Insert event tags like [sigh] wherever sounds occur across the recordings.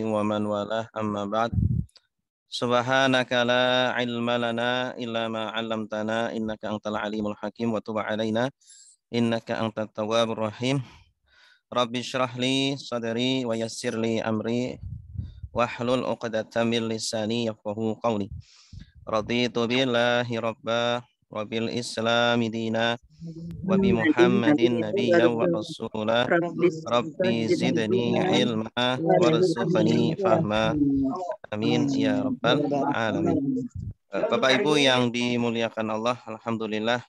wa man walah amma ba'd subhanaka la ilma lana illa ma 'allamtana innaka antal alimul hakim wa tub 'alaina innaka antat rahim rabbi shrah li sadri amri wahlul 'uqdatam min وبال الإسلام دينا وبمحمد نبيا ورسولا ربي زدني علما وارزقني فهما amin ya rabbal alamin Bapak Ibu yang dimuliakan Allah alhamdulillah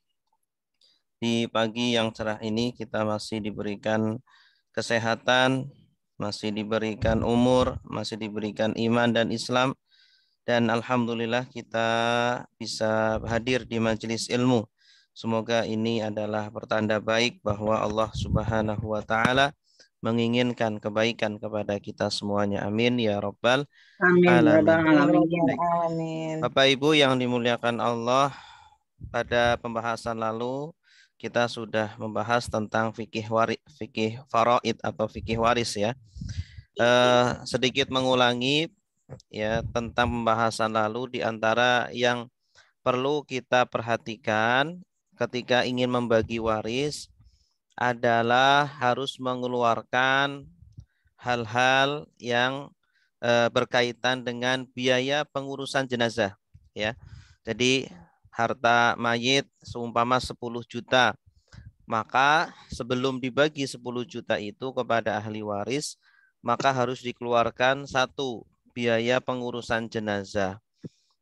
di pagi yang cerah ini kita masih diberikan kesehatan masih diberikan umur masih diberikan iman dan Islam dan alhamdulillah kita bisa hadir di majelis ilmu. Semoga ini adalah pertanda baik bahwa Allah Subhanahu wa taala menginginkan kebaikan kepada kita semuanya. Amin ya rabbal ya alamin. Amin. Ya amin. Bapak Ibu yang dimuliakan Allah, pada pembahasan lalu kita sudah membahas tentang fikih waris, fikih faraid atau fikih waris ya. Iya. Eh, sedikit mengulangi ya tentang pembahasan lalu di antara yang perlu kita perhatikan ketika ingin membagi waris adalah harus mengeluarkan hal-hal yang eh, berkaitan dengan biaya pengurusan jenazah ya. Jadi harta mayit seumpama 10 juta maka sebelum dibagi 10 juta itu kepada ahli waris maka harus dikeluarkan satu biaya pengurusan jenazah.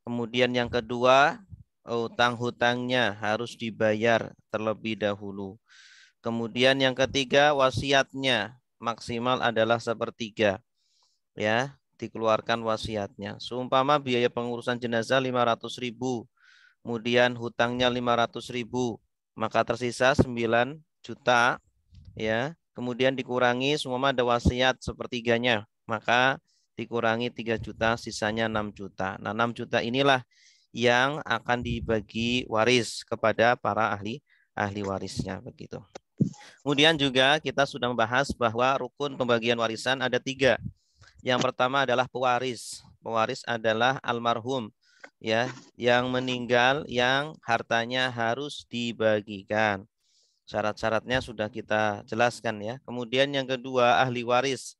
Kemudian yang kedua, utang-hutangnya harus dibayar terlebih dahulu. Kemudian yang ketiga, wasiatnya maksimal adalah sepertiga. Ya, dikeluarkan wasiatnya. Seumpama biaya pengurusan jenazah 500 ribu, kemudian hutangnya 500 ribu, maka tersisa 9 juta ya kemudian dikurangi semua ada wasiat sepertiganya maka dikurangi 3 juta, sisanya 6 juta. Nah, 6 juta inilah yang akan dibagi waris kepada para ahli ahli warisnya begitu. Kemudian juga kita sudah membahas bahwa rukun pembagian warisan ada tiga. Yang pertama adalah pewaris. Pewaris adalah almarhum ya yang meninggal yang hartanya harus dibagikan. Syarat-syaratnya sudah kita jelaskan ya. Kemudian yang kedua ahli waris.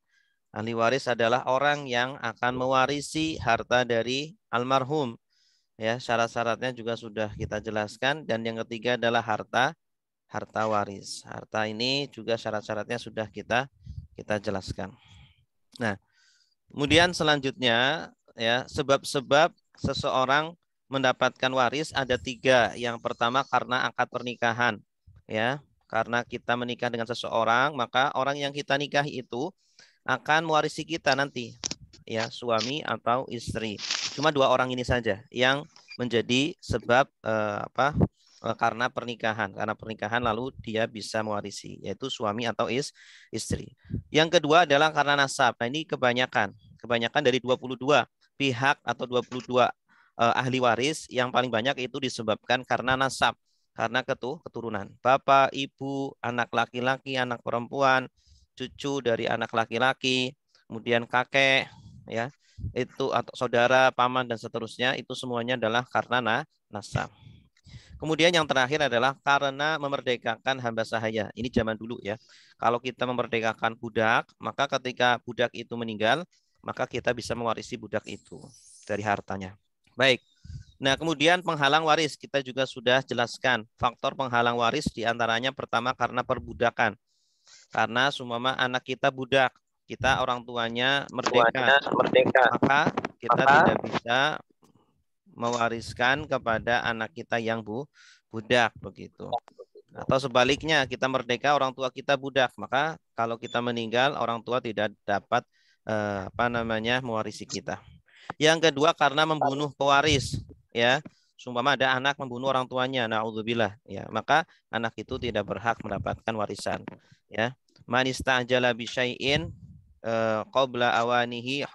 Ahli waris adalah orang yang akan mewarisi harta dari almarhum. Ya, syarat-syaratnya juga sudah kita jelaskan dan yang ketiga adalah harta harta waris. Harta ini juga syarat-syaratnya sudah kita kita jelaskan. Nah, kemudian selanjutnya ya sebab-sebab seseorang mendapatkan waris ada tiga. Yang pertama karena akad pernikahan, ya karena kita menikah dengan seseorang maka orang yang kita nikahi itu akan mewarisi kita nanti ya suami atau istri. Cuma dua orang ini saja yang menjadi sebab eh, apa eh, karena pernikahan karena pernikahan lalu dia bisa mewarisi yaitu suami atau is istri. Yang kedua adalah karena nasab. Nah ini kebanyakan kebanyakan dari 22 pihak atau 22 eh, ahli waris yang paling banyak itu disebabkan karena nasab karena ketuh keturunan bapak ibu anak laki-laki anak perempuan cucu dari anak laki-laki, kemudian kakek, ya itu atau saudara, paman dan seterusnya itu semuanya adalah karena nasab. Kemudian yang terakhir adalah karena memerdekakan hamba sahaya. Ini zaman dulu ya. Kalau kita memerdekakan budak, maka ketika budak itu meninggal, maka kita bisa mewarisi budak itu dari hartanya. Baik. Nah, kemudian penghalang waris kita juga sudah jelaskan. Faktor penghalang waris diantaranya pertama karena perbudakan. Karena sumama anak kita budak, kita orang tuanya merdeka. merdeka. Maka kita tidak bisa mewariskan kepada anak kita yang bu budak begitu. Atau sebaliknya kita merdeka orang tua kita budak, maka kalau kita meninggal orang tua tidak dapat eh, apa namanya mewarisi kita. Yang kedua karena membunuh pewaris ya Sumpama ada anak membunuh orang tuanya, naudzubillah, ya, maka anak itu tidak berhak mendapatkan warisan, ya. Man istajala bi syai'in eh, qabla awanihi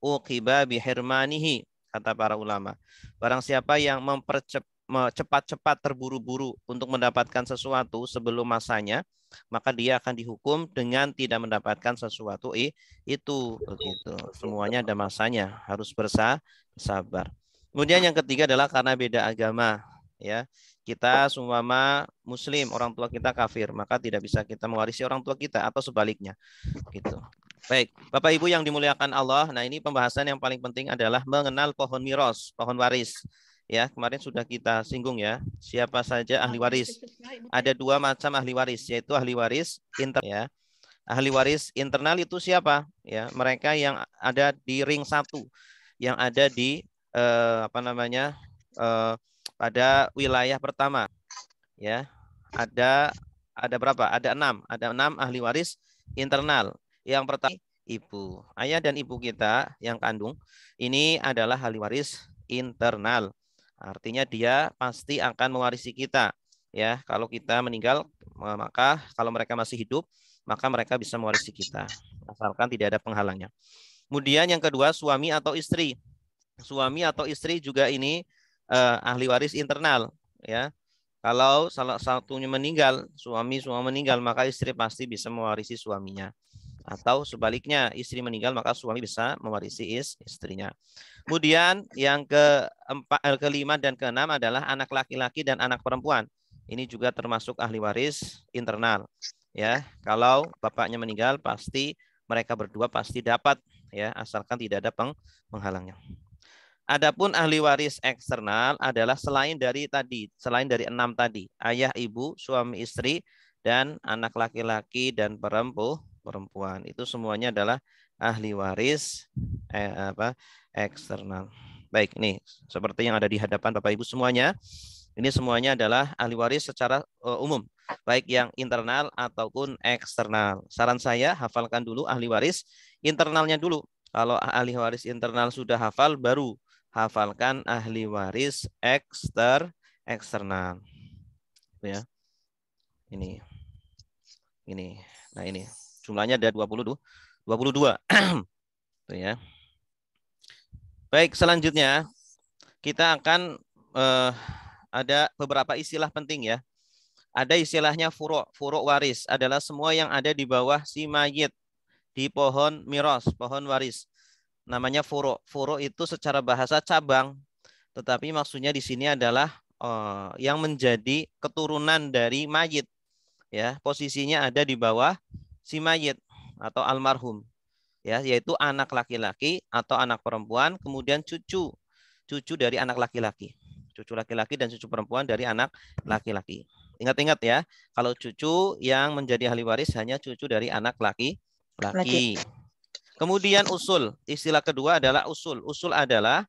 uqiba bihirmanihi kata para ulama. Barang siapa yang mempercepat-cepat terburu-buru untuk mendapatkan sesuatu sebelum masanya, maka dia akan dihukum dengan tidak mendapatkan sesuatu eh, itu begitu. Semuanya ada masanya, harus bersabar. Kemudian yang ketiga adalah karena beda agama, ya. Kita sumama muslim, orang tua kita kafir, maka tidak bisa kita mewarisi orang tua kita atau sebaliknya. Gitu. Baik, Bapak Ibu yang dimuliakan Allah, nah ini pembahasan yang paling penting adalah mengenal pohon miros, pohon waris. Ya, kemarin sudah kita singgung ya, siapa saja ahli waris. Ada dua macam ahli waris, yaitu ahli waris inter ya. Ahli waris internal itu siapa? Ya, mereka yang ada di ring satu, yang ada di eh, apa namanya eh, pada wilayah pertama ya ada ada berapa ada enam ada enam ahli waris internal yang pertama ibu ayah dan ibu kita yang kandung ini adalah ahli waris internal artinya dia pasti akan mewarisi kita ya kalau kita meninggal eh, maka kalau mereka masih hidup maka mereka bisa mewarisi kita asalkan tidak ada penghalangnya kemudian yang kedua suami atau istri suami atau istri juga ini eh, ahli waris internal ya. Kalau salah satunya meninggal, suami suami meninggal maka istri pasti bisa mewarisi suaminya. Atau sebaliknya, istri meninggal maka suami bisa mewarisi is, istrinya. Kemudian yang keempat, eh, kelima dan keenam adalah anak laki-laki dan anak perempuan. Ini juga termasuk ahli waris internal. Ya, kalau bapaknya meninggal pasti mereka berdua pasti dapat ya asalkan tidak ada peng penghalangnya. Adapun ahli waris eksternal adalah selain dari tadi, selain dari enam tadi, ayah, ibu, suami, istri, dan anak laki-laki dan perempuan, perempuan. Itu semuanya adalah ahli waris eh, apa eksternal. Baik, nih seperti yang ada di hadapan Bapak Ibu semuanya. Ini semuanya adalah ahli waris secara uh, umum, baik yang internal ataupun eksternal. Saran saya hafalkan dulu ahli waris internalnya dulu. Kalau ahli waris internal sudah hafal baru hafalkan ahli waris ekster eksternal. Gitu ya. Ini. Ini. Nah, ini. Jumlahnya ada 20 22. Tuh ya. Baik, selanjutnya kita akan eh, ada beberapa istilah penting ya. Ada istilahnya furo, furo waris adalah semua yang ada di bawah si mayit di pohon miros, pohon waris namanya furo. Furo itu secara bahasa cabang, tetapi maksudnya di sini adalah uh, yang menjadi keturunan dari mayit. Ya, posisinya ada di bawah si mayit atau almarhum. Ya, yaitu anak laki-laki atau anak perempuan, kemudian cucu. Cucu dari anak laki-laki. Cucu laki-laki dan cucu perempuan dari anak laki-laki. Ingat-ingat ya, kalau cucu yang menjadi ahli waris hanya cucu dari anak laki-laki. Kemudian usul. Istilah kedua adalah usul. Usul adalah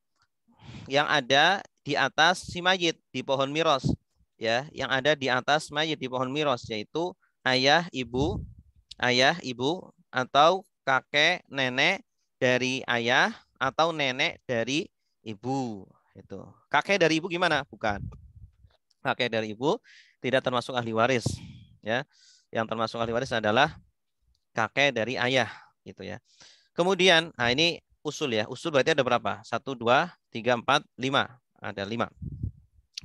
yang ada di atas si mayit di pohon miros ya yang ada di atas mayit di pohon miros yaitu ayah ibu ayah ibu atau kakek nenek dari ayah atau nenek dari ibu itu kakek dari ibu gimana bukan kakek dari ibu tidak termasuk ahli waris ya yang termasuk ahli waris adalah kakek dari ayah gitu ya Kemudian, nah ini usul ya. Usul berarti ada berapa? Satu, dua, tiga, empat, lima. Ada lima.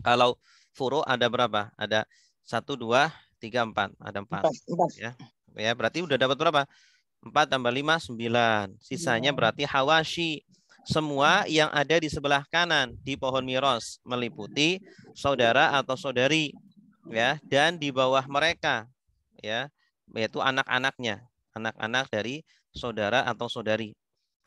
Kalau furu ada berapa? Ada satu, dua, tiga, empat. Ada empat. empat. Ya. ya, berarti udah dapat berapa? Empat tambah lima, sembilan. Sisanya iya. berarti hawashi. Semua yang ada di sebelah kanan di pohon miros meliputi saudara atau saudari ya dan di bawah mereka ya yaitu anak-anaknya anak-anak dari saudara atau saudari.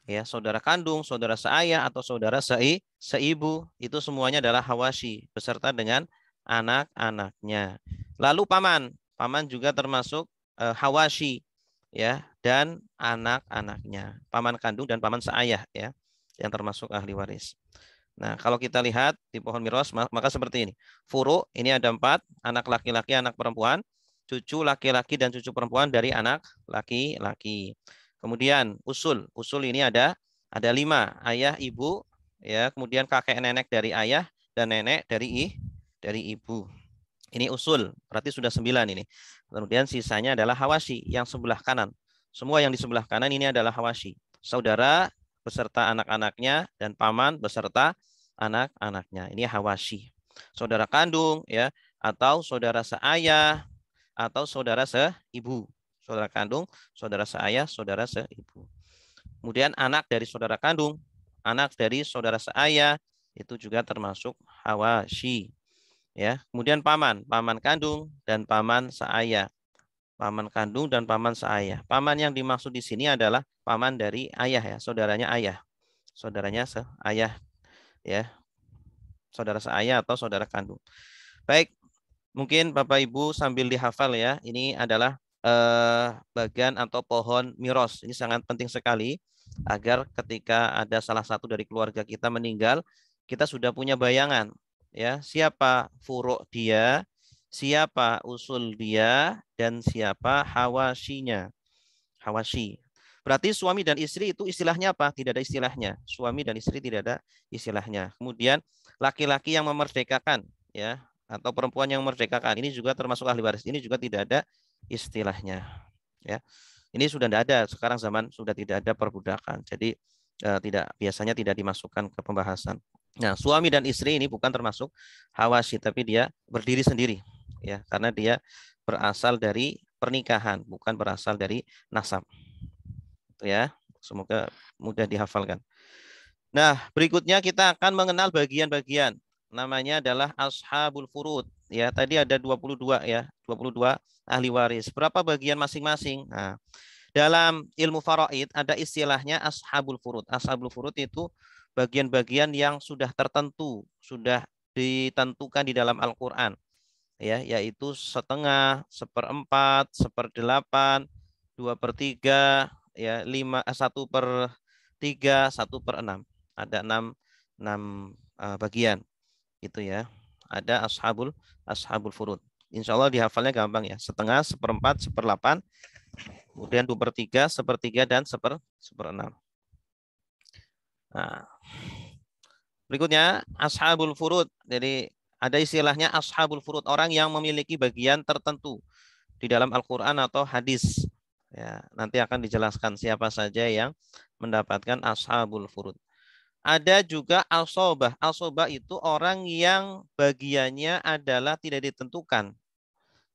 Ya, saudara kandung, saudara seayah atau saudara sei, seibu, itu semuanya adalah hawashi beserta dengan anak-anaknya. Lalu paman, paman juga termasuk e, hawashi ya dan anak-anaknya. Paman kandung dan paman seayah ya yang termasuk ahli waris. Nah, kalau kita lihat di pohon miros, maka seperti ini. Furu, ini ada empat, anak laki-laki, anak perempuan, cucu laki-laki dan cucu perempuan dari anak laki-laki. Kemudian usul, usul ini ada ada lima, ayah, ibu, ya, kemudian kakek nenek dari ayah dan nenek dari i, dari ibu. Ini usul, berarti sudah sembilan ini. Kemudian sisanya adalah hawasi yang sebelah kanan. Semua yang di sebelah kanan ini adalah hawasi. Saudara beserta anak-anaknya dan paman beserta anak-anaknya. Ini hawasi. Saudara kandung ya atau saudara seayah atau saudara seibu saudara kandung, saudara seayah, saudara seibu. Kemudian anak dari saudara kandung, anak dari saudara seayah itu juga termasuk hawashi. Ya, kemudian paman, paman kandung dan paman seayah. Paman kandung dan paman seayah. Paman yang dimaksud di sini adalah paman dari ayah ya, saudaranya ayah. Saudaranya seayah ya. Saudara seayah atau saudara kandung. Baik, mungkin Bapak Ibu sambil dihafal ya. Ini adalah eh, bagian atau pohon miros. Ini sangat penting sekali agar ketika ada salah satu dari keluarga kita meninggal, kita sudah punya bayangan ya siapa furuk dia, siapa usul dia dan siapa hawasinya. Hawasi. Berarti suami dan istri itu istilahnya apa? Tidak ada istilahnya. Suami dan istri tidak ada istilahnya. Kemudian laki-laki yang memerdekakan ya atau perempuan yang memerdekakan ini juga termasuk ahli waris. Ini juga tidak ada istilahnya ya ini sudah tidak ada sekarang zaman sudah tidak ada perbudakan jadi eh, tidak biasanya tidak dimasukkan ke pembahasan nah suami dan istri ini bukan termasuk hawasi tapi dia berdiri sendiri ya karena dia berasal dari pernikahan bukan berasal dari nasab itu ya semoga mudah dihafalkan nah berikutnya kita akan mengenal bagian-bagian namanya adalah ashabul furud ya tadi ada 22 ya 22 ahli waris berapa bagian masing-masing nah, dalam ilmu faraid ada istilahnya ashabul furud ashabul furud itu bagian-bagian yang sudah tertentu sudah ditentukan di dalam Al-Qur'an ya yaitu setengah seperempat seperdelapan dua per tiga ya lima eh, satu per tiga satu per enam ada enam enam eh, bagian itu ya ada ashabul ashabul furud insya Allah dihafalnya gampang ya setengah seperempat seperdelapan kemudian dua per tiga sepertiga dan seper seperenam nah, berikutnya ashabul furud jadi ada istilahnya ashabul furud orang yang memiliki bagian tertentu di dalam Al-Quran atau hadis ya nanti akan dijelaskan siapa saja yang mendapatkan ashabul furud ada juga al-sobah. Al-sobah itu orang yang bagiannya adalah tidak ditentukan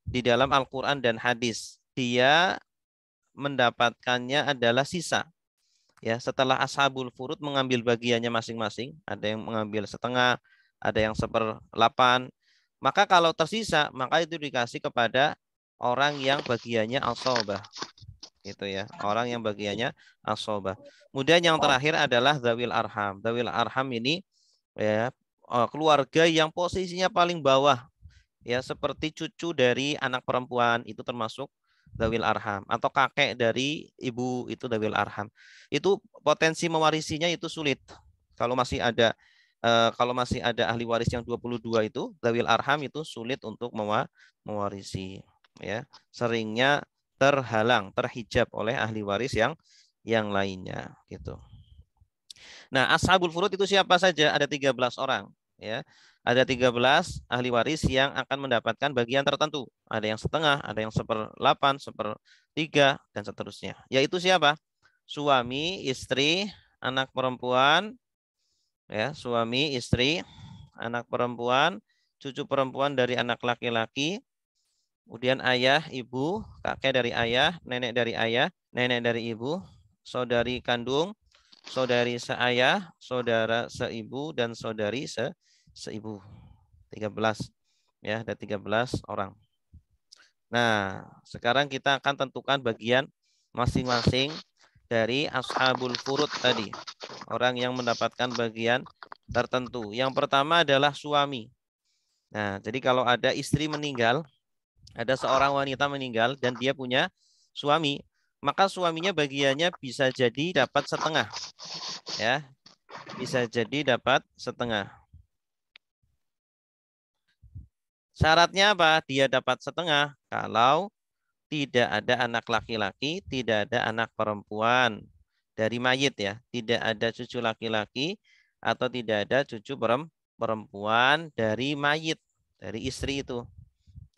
di dalam Al-Quran dan hadis. Dia mendapatkannya adalah sisa. Ya, setelah ashabul furud mengambil bagiannya masing-masing, ada yang mengambil setengah, ada yang seperlapan, Maka kalau tersisa, maka itu dikasih kepada orang yang bagiannya al-sobah. Itu ya. Orang yang bagiannya asobah. Kemudian yang terakhir adalah zawil arham. Zawil arham ini ya eh, keluarga yang posisinya paling bawah ya seperti cucu dari anak perempuan itu termasuk Dawil arham atau kakek dari ibu itu Dawil arham. Itu potensi mewarisinya itu sulit. Kalau masih ada eh, kalau masih ada ahli waris yang 22 itu, Dawil arham itu sulit untuk mewarisi ya. Seringnya terhalang, terhijab oleh ahli waris yang yang lainnya gitu. Nah, ashabul furud itu siapa saja? Ada 13 orang, ya. Ada 13 ahli waris yang akan mendapatkan bagian tertentu. Ada yang setengah, ada yang seper seper sepertiga, dan seterusnya. Yaitu siapa? Suami, istri, anak perempuan, ya, suami, istri, anak perempuan, cucu perempuan dari anak laki-laki, Kemudian ayah, ibu, kakek dari ayah, nenek dari ayah, nenek dari ibu, saudari kandung, saudari seayah, saudara seibu, dan saudari se seibu. 13. Ya, ada 13 orang. Nah, sekarang kita akan tentukan bagian masing-masing dari ashabul furud tadi. Orang yang mendapatkan bagian tertentu. Yang pertama adalah suami. Nah, jadi kalau ada istri meninggal, ada seorang wanita meninggal dan dia punya suami, maka suaminya bagiannya bisa jadi dapat setengah. Ya. Bisa jadi dapat setengah. Syaratnya apa? Dia dapat setengah kalau tidak ada anak laki-laki, tidak ada anak perempuan dari mayit ya, tidak ada cucu laki-laki atau tidak ada cucu perempuan dari mayit, dari istri itu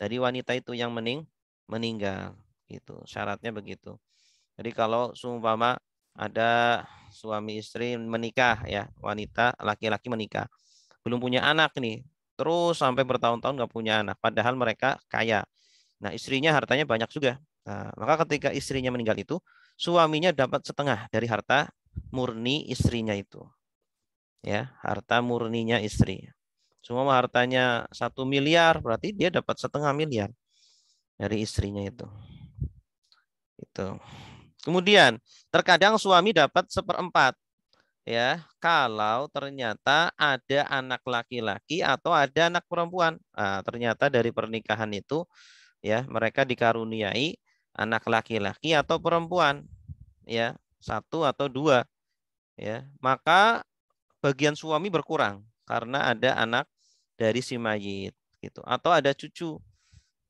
dari wanita itu yang mening meninggal itu syaratnya begitu jadi kalau seumpama ada suami istri menikah ya wanita laki-laki menikah belum punya anak nih terus sampai bertahun-tahun nggak punya anak padahal mereka kaya nah istrinya hartanya banyak juga nah, maka ketika istrinya meninggal itu suaminya dapat setengah dari harta murni istrinya itu ya harta murninya istri Cuma hartanya satu miliar, berarti dia dapat setengah miliar dari istrinya itu. Itu. Kemudian terkadang suami dapat seperempat ya kalau ternyata ada anak laki-laki atau ada anak perempuan nah, ternyata dari pernikahan itu ya mereka dikaruniai anak laki-laki atau perempuan ya satu atau dua ya maka bagian suami berkurang karena ada anak dari si mayit gitu atau ada cucu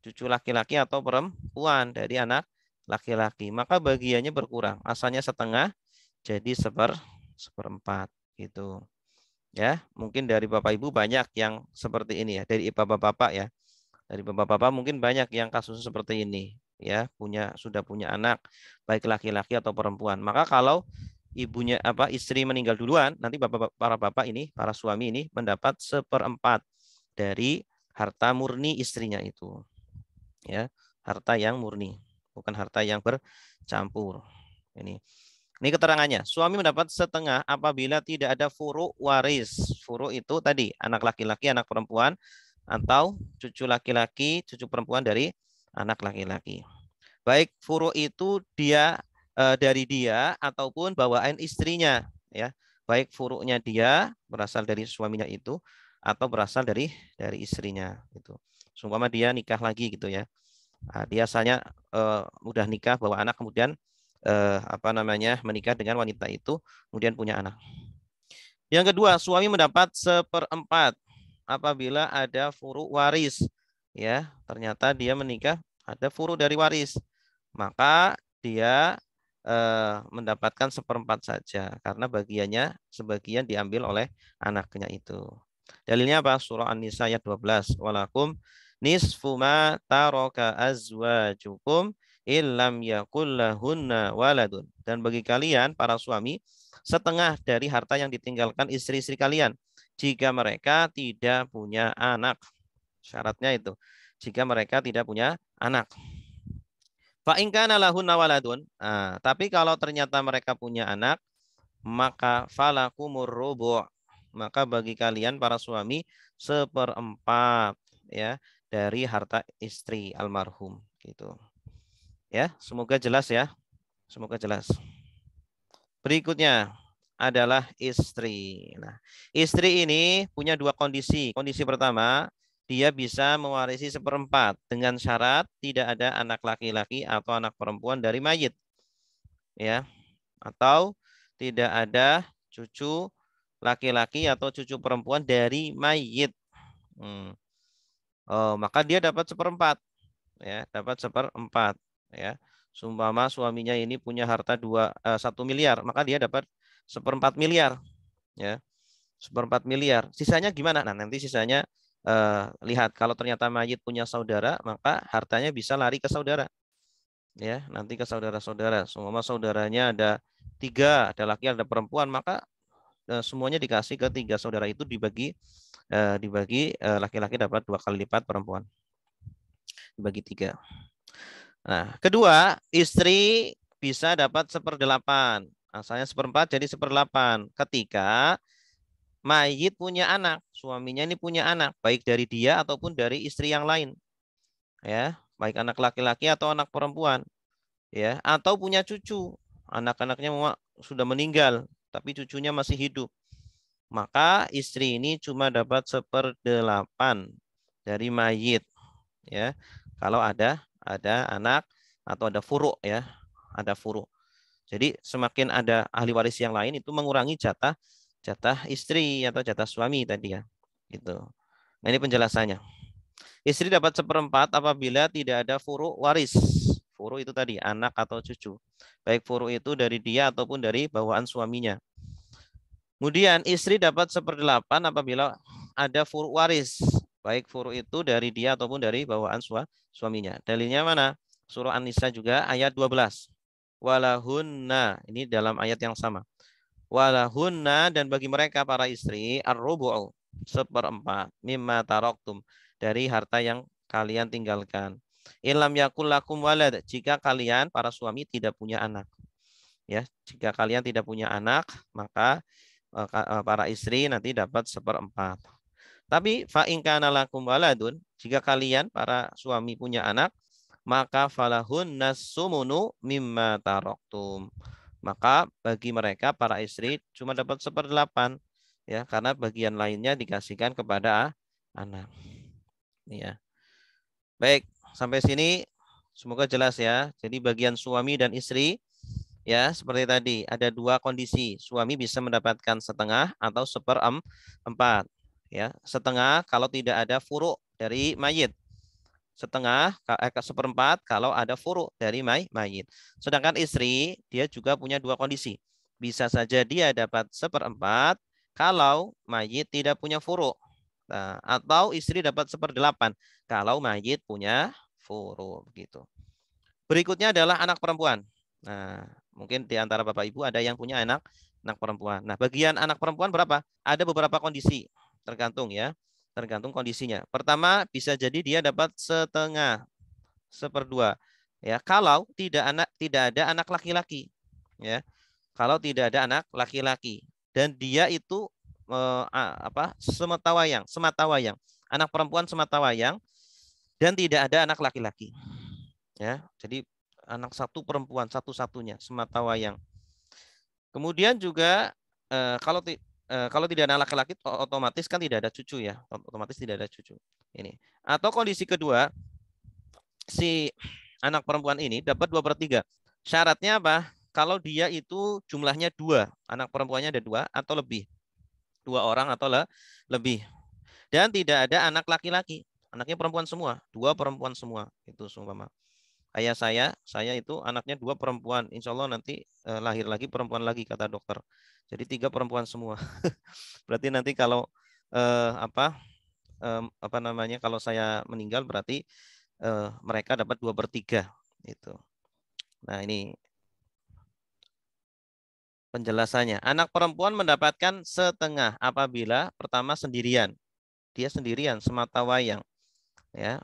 cucu laki-laki atau perempuan dari anak laki-laki maka bagiannya berkurang asalnya setengah jadi seper seperempat gitu ya mungkin dari bapak ibu banyak yang seperti ini ya dari bapak-bapak ya dari bapak-bapak mungkin banyak yang kasus seperti ini ya punya sudah punya anak baik laki-laki atau perempuan maka kalau ibunya apa istri meninggal duluan, nanti bapak, para bapak ini, para suami ini mendapat seperempat dari harta murni istrinya itu. Ya, harta yang murni, bukan harta yang bercampur. Ini. Ini keterangannya. Suami mendapat setengah apabila tidak ada furu waris. Furu itu tadi anak laki-laki, anak perempuan atau cucu laki-laki, cucu perempuan dari anak laki-laki. Baik furu itu dia Eh, dari dia ataupun bawaan istrinya ya baik furuknya dia berasal dari suaminya itu atau berasal dari dari istrinya itu seumpama dia nikah lagi gitu ya nah, dia asalnya uh, eh, udah nikah bawa anak kemudian uh, apa namanya menikah dengan wanita itu kemudian punya anak yang kedua suami mendapat seperempat apabila ada furuk waris ya ternyata dia menikah ada furuk dari waris maka dia eh, mendapatkan seperempat saja karena bagiannya sebagian diambil oleh anaknya itu. Dalilnya apa? Surah An-Nisa ayat 12. Walakum nisfu ma taraka azwajukum illam yakullahunna waladun. Dan bagi kalian para suami setengah dari harta yang ditinggalkan istri-istri kalian jika mereka tidak punya anak. Syaratnya itu jika mereka tidak punya anak. Fa in kana lahunna waladun. Nah, tapi kalau ternyata mereka punya anak, maka falakumur rubu'. Maka bagi kalian para suami seperempat ya dari harta istri almarhum gitu. Ya, semoga jelas ya. Semoga jelas. Berikutnya adalah istri. Nah, istri ini punya dua kondisi. Kondisi pertama, dia bisa mewarisi seperempat dengan syarat tidak ada anak laki-laki atau anak perempuan dari mayit. Ya. Atau tidak ada cucu laki-laki atau cucu perempuan dari mayit. Hmm. Oh, maka dia dapat seperempat. Ya, dapat seperempat, ya. Sumpama suaminya ini punya harta dua eh, satu miliar, maka dia dapat seperempat miliar, ya. Seperempat miliar. Sisanya gimana? Nah, nanti sisanya eh, lihat kalau ternyata mayit punya saudara, maka hartanya bisa lari ke saudara. Ya, nanti ke saudara-saudara. Semua saudaranya ada tiga, ada laki, ada perempuan, maka eh, semuanya dikasih ke tiga saudara itu dibagi eh, dibagi eh, laki-laki eh, dapat dua kali lipat perempuan dibagi tiga. Nah, kedua istri bisa dapat seperdelapan asalnya seperempat jadi seperdelapan ketika mayit punya anak, suaminya ini punya anak, baik dari dia ataupun dari istri yang lain. Ya, baik anak laki-laki atau anak perempuan. Ya, atau punya cucu, anak-anaknya sudah meninggal tapi cucunya masih hidup. Maka istri ini cuma dapat seperdelapan dari mayit. Ya, kalau ada ada anak atau ada furuk ya, ada furuk. Jadi semakin ada ahli waris yang lain itu mengurangi jatah jatah istri atau jatah suami tadi ya. Gitu. Nah, ini penjelasannya. Istri dapat seperempat apabila tidak ada furu waris. Furu itu tadi anak atau cucu. Baik furu itu dari dia ataupun dari bawaan suaminya. Kemudian istri dapat seperdelapan apabila ada furu waris. Baik furu itu dari dia ataupun dari bawaan suaminya. Dalilnya mana? Surah An-Nisa juga ayat 12. Walahunna. Ini dalam ayat yang sama walahunna dan bagi mereka para istri arrubu' seperempat mimma taroktum dari harta yang kalian tinggalkan. Ilam yakulakum walad jika kalian para suami tidak punya anak. Ya, jika kalian tidak punya anak, maka eh, eh, para istri nanti dapat seperempat. Tapi fa lakum waladun, jika kalian para suami punya anak, maka falahun nasumunu mimma taroktum maka bagi mereka para istri cuma dapat seperdelapan ya karena bagian lainnya dikasihkan kepada ah, anak ya baik sampai sini semoga jelas ya jadi bagian suami dan istri ya seperti tadi ada dua kondisi suami bisa mendapatkan setengah atau seperempat ya setengah kalau tidak ada furuk dari mayit setengah eh, seperempat kalau ada furu dari may mayit. Sedangkan istri dia juga punya dua kondisi. Bisa saja dia dapat seperempat kalau mayit tidak punya furu. Nah, atau istri dapat seperdelapan kalau mayit punya furu begitu. Berikutnya adalah anak perempuan. Nah, mungkin di antara Bapak Ibu ada yang punya anak anak perempuan. Nah, bagian anak perempuan berapa? Ada beberapa kondisi tergantung ya tergantung kondisinya. Pertama, bisa jadi dia dapat setengah, seperdua. Ya, kalau tidak anak tidak ada anak laki-laki, ya. Kalau tidak ada anak laki-laki dan dia itu eh, apa? semata wayang, semata wayang. Anak perempuan semata wayang dan tidak ada anak laki-laki. Ya, jadi anak satu perempuan satu-satunya semata wayang. Kemudian juga eh, kalau Eh, kalau tidak ada laki-laki otomatis kan tidak ada cucu ya, otomatis tidak ada cucu. Ini. Atau kondisi kedua si anak perempuan ini dapat dua per tiga. Syaratnya apa? Kalau dia itu jumlahnya dua, anak perempuannya ada dua atau lebih, dua orang atau lebih, dan tidak ada anak laki-laki, anaknya perempuan semua, dua perempuan semua itu seumpama ayah saya, saya itu anaknya dua perempuan. Insya Allah nanti eh, lahir lagi perempuan lagi kata dokter. Jadi tiga perempuan semua. [laughs] berarti nanti kalau eh, apa eh, apa namanya kalau saya meninggal berarti eh, mereka dapat dua bertiga itu. Nah ini penjelasannya. Anak perempuan mendapatkan setengah apabila pertama sendirian. Dia sendirian semata wayang. Ya,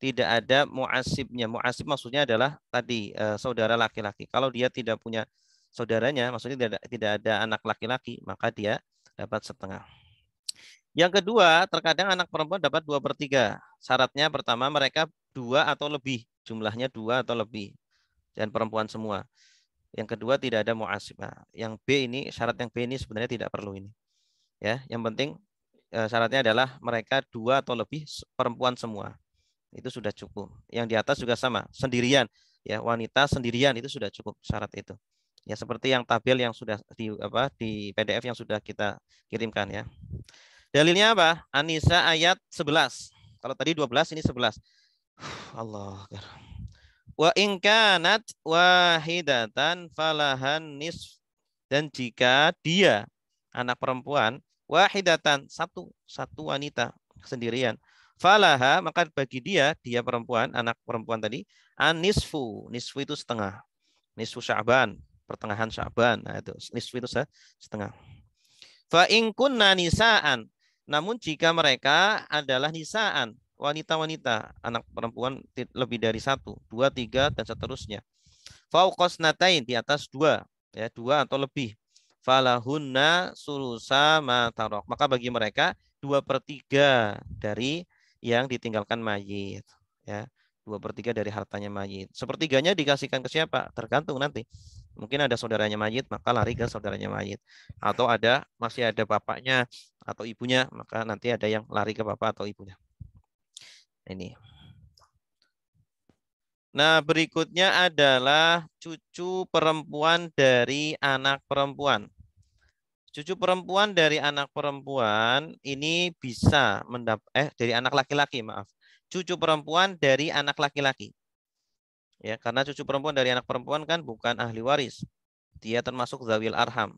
tidak ada muasibnya. Muasib maksudnya adalah tadi eh, saudara laki-laki. Kalau dia tidak punya saudaranya, maksudnya tidak ada, tidak ada anak laki-laki, maka dia dapat setengah. Yang kedua, terkadang anak perempuan dapat dua per tiga. Syaratnya pertama mereka dua atau lebih, jumlahnya dua atau lebih, dan perempuan semua. Yang kedua tidak ada muasib. Nah, yang B ini syarat yang B ini sebenarnya tidak perlu ini. Ya, yang penting eh, syaratnya adalah mereka dua atau lebih perempuan semua itu sudah cukup. Yang di atas juga sama, sendirian ya wanita sendirian itu sudah cukup syarat itu. Ya seperti yang tabel yang sudah di apa di PDF yang sudah kita kirimkan ya. Dalilnya apa? Anisa ayat 11. Kalau tadi 12 ini 11. Allah Wa in kanat wahidatan falahan nis dan jika dia anak perempuan wahidatan satu satu wanita sendirian Falaha, maka bagi dia, dia perempuan, anak perempuan tadi, anisfu. Nisfu itu setengah. Nisfu sya'ban, pertengahan sya'ban. Nah, itu, nisfu itu setengah. Fa'inkunna nisa'an. Namun jika mereka adalah nisa'an, wanita-wanita, anak perempuan lebih dari satu, dua, tiga, dan seterusnya. faukosnatain di atas dua, ya dua atau lebih. Falahunna sulusa matarok. Maka bagi mereka dua per tiga dari yang ditinggalkan mayit ya dua per tiga dari hartanya mayit sepertiganya dikasihkan ke siapa tergantung nanti mungkin ada saudaranya mayit maka lari ke saudaranya mayit atau ada masih ada bapaknya atau ibunya maka nanti ada yang lari ke bapak atau ibunya ini Nah, berikutnya adalah cucu perempuan dari anak perempuan. Cucu perempuan dari anak perempuan ini bisa mendapat eh dari anak laki-laki, maaf. Cucu perempuan dari anak laki-laki. Ya, karena cucu perempuan dari anak perempuan kan bukan ahli waris. Dia termasuk zawil arham.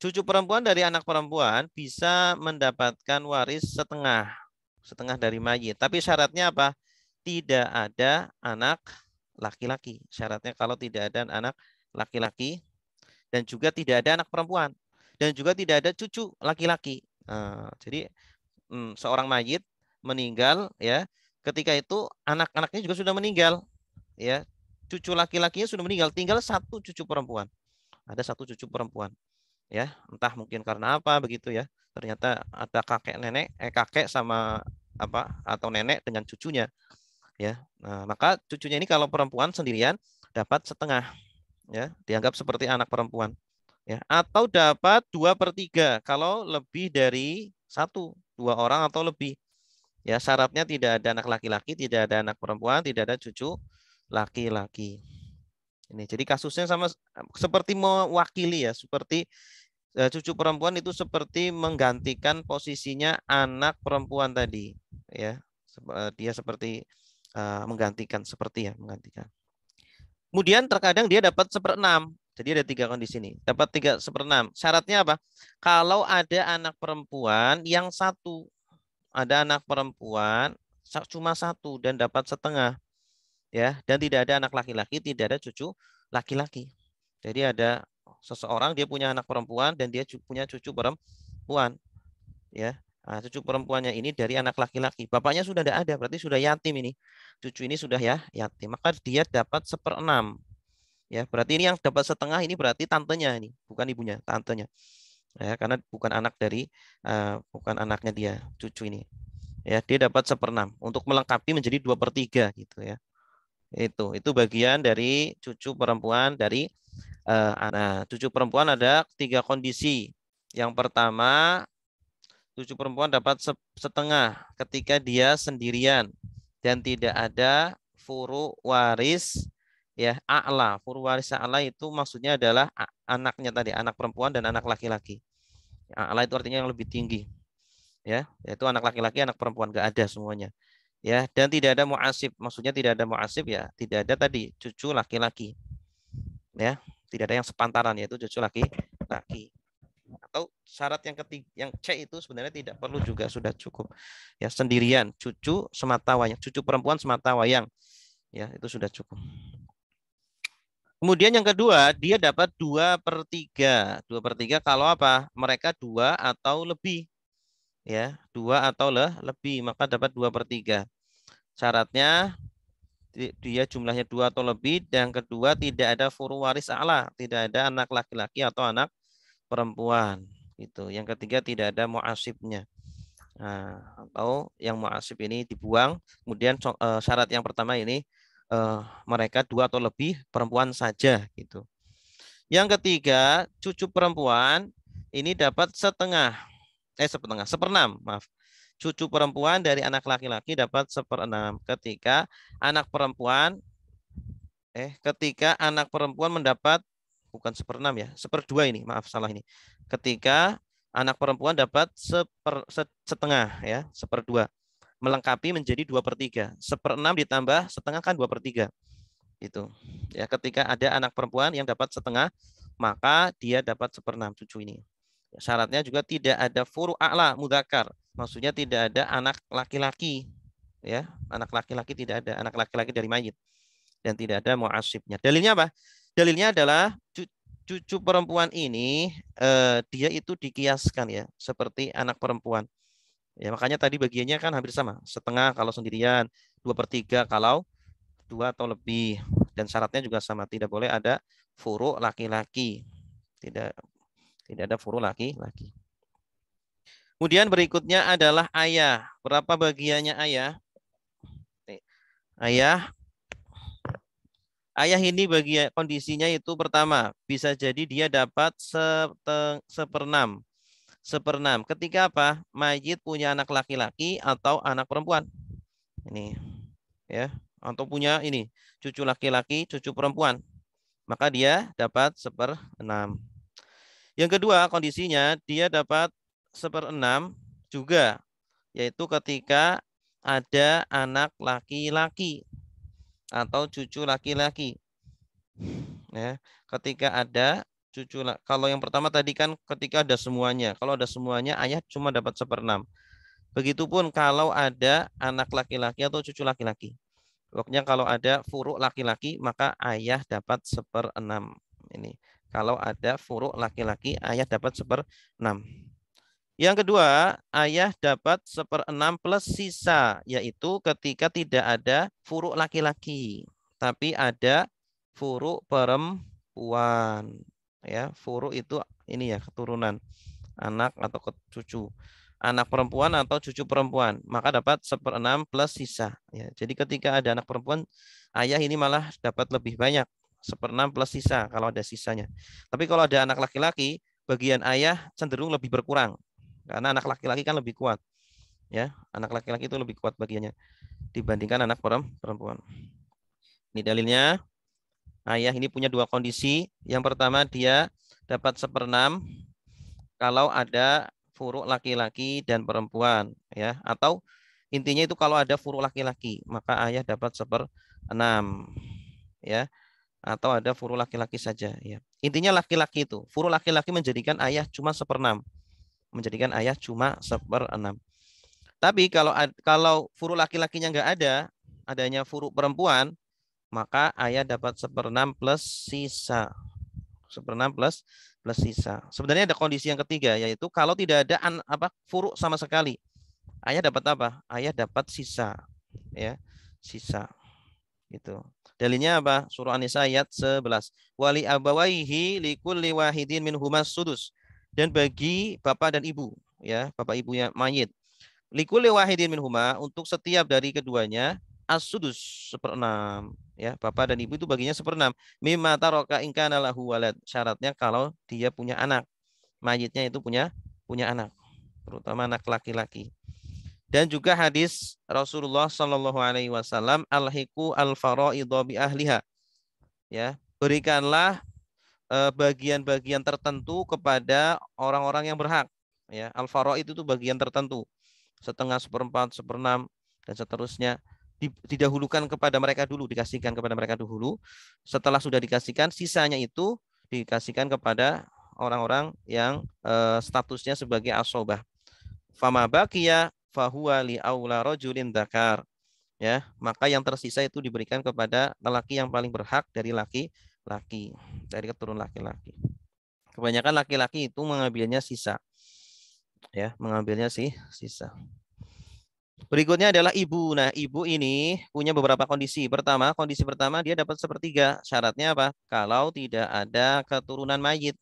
Cucu perempuan dari anak perempuan bisa mendapatkan waris setengah, setengah dari mayit. Tapi syaratnya apa? Tidak ada anak laki-laki. Syaratnya kalau tidak ada anak laki-laki dan juga tidak ada anak perempuan dan juga tidak ada cucu laki-laki. Nah, jadi hmm, seorang mayit meninggal ya ketika itu anak-anaknya juga sudah meninggal ya cucu laki-lakinya sudah meninggal tinggal satu cucu perempuan ada satu cucu perempuan ya entah mungkin karena apa begitu ya ternyata ada kakek nenek eh kakek sama apa atau nenek dengan cucunya ya nah, maka cucunya ini kalau perempuan sendirian dapat setengah ya dianggap seperti anak perempuan ya atau dapat dua per tiga kalau lebih dari satu dua orang atau lebih ya syaratnya tidak ada anak laki-laki tidak ada anak perempuan tidak ada cucu laki-laki ini jadi kasusnya sama seperti mewakili ya seperti e, cucu perempuan itu seperti menggantikan posisinya anak perempuan tadi ya e, dia seperti e, menggantikan seperti ya menggantikan Kemudian terkadang dia dapat seperenam. Jadi ada tiga kondisi ini. Dapat tiga seperenam. Syaratnya apa? Kalau ada anak perempuan yang satu. Ada anak perempuan cuma satu dan dapat setengah. ya Dan tidak ada anak laki-laki, tidak ada cucu laki-laki. Jadi ada seseorang dia punya anak perempuan dan dia punya cucu perempuan. ya Nah, cucu perempuannya ini dari anak laki-laki. Bapaknya sudah tidak ada, berarti sudah yatim ini. Cucu ini sudah ya yatim. Maka dia dapat seperenam. Ya, berarti ini yang dapat setengah ini berarti tantenya ini, bukan ibunya, tantenya. Ya, karena bukan anak dari uh, bukan anaknya dia, cucu ini. Ya, dia dapat seperenam untuk melengkapi menjadi dua per tiga gitu ya. Itu itu bagian dari cucu perempuan dari uh, anak. Cucu perempuan ada tiga kondisi. Yang pertama tujuh perempuan dapat setengah ketika dia sendirian dan tidak ada furu waris ya a'la. Furu waris a'la itu maksudnya adalah anaknya tadi, anak perempuan dan anak laki-laki. A'la itu artinya yang lebih tinggi. Ya, yaitu anak laki-laki, anak perempuan gak ada semuanya. Ya, dan tidak ada muasib, maksudnya tidak ada muasib ya, tidak ada tadi cucu laki-laki. Ya, tidak ada yang sepantaran yaitu cucu laki-laki atau syarat yang ketiga yang C itu sebenarnya tidak perlu juga sudah cukup ya sendirian cucu semata wayang cucu perempuan semata wayang ya itu sudah cukup kemudian yang kedua dia dapat dua per tiga dua per tiga kalau apa mereka dua atau lebih ya dua atau le lebih maka dapat dua per tiga syaratnya dia jumlahnya dua atau lebih dan kedua tidak ada furu waris ala tidak ada anak laki-laki atau anak perempuan itu Yang ketiga tidak ada muasibnya. Nah, atau yang muasib ini dibuang. Kemudian eh, syarat yang pertama ini eh, mereka dua atau lebih perempuan saja gitu. Yang ketiga, cucu perempuan ini dapat setengah eh setengah seperenam, maaf. Cucu perempuan dari anak laki-laki dapat seperenam ketika anak perempuan eh ketika anak perempuan mendapat bukan seperenam ya, seper dua ini, maaf salah ini. Ketika anak perempuan dapat seper, setengah ya, seper dua Melengkapi menjadi dua per tiga. enam ditambah setengah kan dua per tiga. Itu. Ya, ketika ada anak perempuan yang dapat setengah, maka dia dapat seper enam cucu ini. Syaratnya juga tidak ada furu a'la mudakar. Maksudnya tidak ada anak laki-laki. ya Anak laki-laki tidak ada. Anak laki-laki dari mayit. Dan tidak ada muasibnya. Dalilnya apa? Dalilnya adalah cucu perempuan ini eh, dia itu dikiaskan ya seperti anak perempuan. Ya makanya tadi bagiannya kan hampir sama setengah kalau sendirian dua per tiga kalau dua atau lebih dan syaratnya juga sama tidak boleh ada furu laki-laki tidak tidak ada furu laki-laki. Kemudian berikutnya adalah ayah. Berapa bagiannya ayah? Ayah Ayah ini bagi kondisinya itu pertama, bisa jadi dia dapat enam seperenam. enam Ketika apa? Mayit punya anak laki-laki atau anak perempuan. Ini ya, atau punya ini cucu laki-laki, cucu perempuan. Maka dia dapat seperenam. Yang kedua, kondisinya dia dapat seperenam juga yaitu ketika ada anak laki-laki atau cucu laki-laki. Ya, ketika ada cucu kalau yang pertama tadi kan ketika ada semuanya. Kalau ada semuanya ayah cuma dapat seperenam. Begitupun kalau ada anak laki-laki atau cucu laki-laki. Pokoknya kalau ada furuk laki-laki maka ayah dapat seperenam. Ini kalau ada furuk laki-laki ayah dapat seperenam. Yang kedua, ayah dapat seperenam plus sisa, yaitu ketika tidak ada furuk laki-laki, tapi ada furuk perempuan. Ya, furuk itu ini ya keturunan anak atau cucu anak perempuan atau cucu perempuan maka dapat seperenam plus sisa ya jadi ketika ada anak perempuan ayah ini malah dapat lebih banyak seperenam plus sisa kalau ada sisanya tapi kalau ada anak laki-laki bagian ayah cenderung lebih berkurang karena anak laki-laki kan lebih kuat. Ya, anak laki-laki itu lebih kuat bagiannya dibandingkan anak perempuan. Ini dalilnya. Ayah ini punya dua kondisi. Yang pertama dia dapat seperenam kalau ada furuk laki-laki dan perempuan, ya. Atau intinya itu kalau ada furuk laki-laki maka ayah dapat seperenam, ya atau ada furu laki-laki saja ya. Intinya laki-laki itu, furu laki-laki menjadikan ayah cuma seperenam menjadikan ayah cuma seper enam. Tapi kalau kalau furu laki-lakinya nggak ada, adanya furu perempuan, maka ayah dapat seperenam plus sisa. Seperenam plus plus sisa. Sebenarnya ada kondisi yang ketiga yaitu kalau tidak ada an, apa furu sama sekali, ayah dapat apa? Ayah dapat sisa, ya sisa Itu Dalilnya apa? Surah An-Nisa ayat 11. Wali abawaihi likulli wahidin min humas sudus dan bagi bapak dan ibu ya bapak ibunya mayit likuli wahidin huma untuk setiap dari keduanya asudus seperenam ya bapak dan ibu itu baginya seperenam mimma taroka kana lahu walad syaratnya kalau dia punya anak mayitnya itu punya punya anak terutama anak laki-laki dan juga hadis Rasulullah Shallallahu Alaihi Wasallam alhiku al bi ahliha ya berikanlah Eh, bagian-bagian tertentu kepada orang-orang yang berhak. Ya, al itu tuh bagian tertentu, setengah, seperempat, seperenam, dan seterusnya didahulukan kepada mereka dulu, dikasihkan kepada mereka dulu. Setelah sudah dikasihkan, sisanya itu dikasihkan kepada orang-orang yang uh, statusnya sebagai asobah. Fama bakia fahuwa li aula rojulin dakar. Ya, maka yang tersisa itu diberikan kepada lelaki yang paling berhak dari laki-laki dari keturunan laki-laki. Kebanyakan laki-laki itu mengambilnya sisa. Ya, mengambilnya sih sisa. Berikutnya adalah ibu. Nah, ibu ini punya beberapa kondisi. Pertama, kondisi pertama dia dapat sepertiga. Syaratnya apa? Kalau tidak ada keturunan mayit.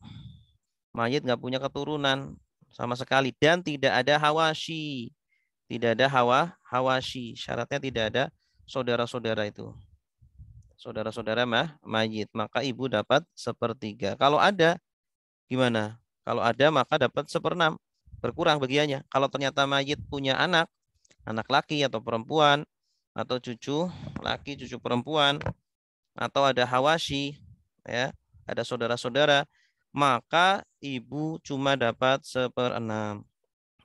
Mayit nggak punya keturunan sama sekali. Dan tidak ada hawashi. Tidak ada hawa hawashi. Syaratnya tidak ada saudara-saudara itu saudara-saudara mah mayit, maka ibu dapat sepertiga. Kalau ada, gimana? Kalau ada maka dapat seperenam, berkurang bagiannya. Kalau ternyata mayit punya anak, anak laki atau perempuan, atau cucu laki, cucu perempuan, atau ada hawashi, ya, ada saudara-saudara, maka ibu cuma dapat seperenam,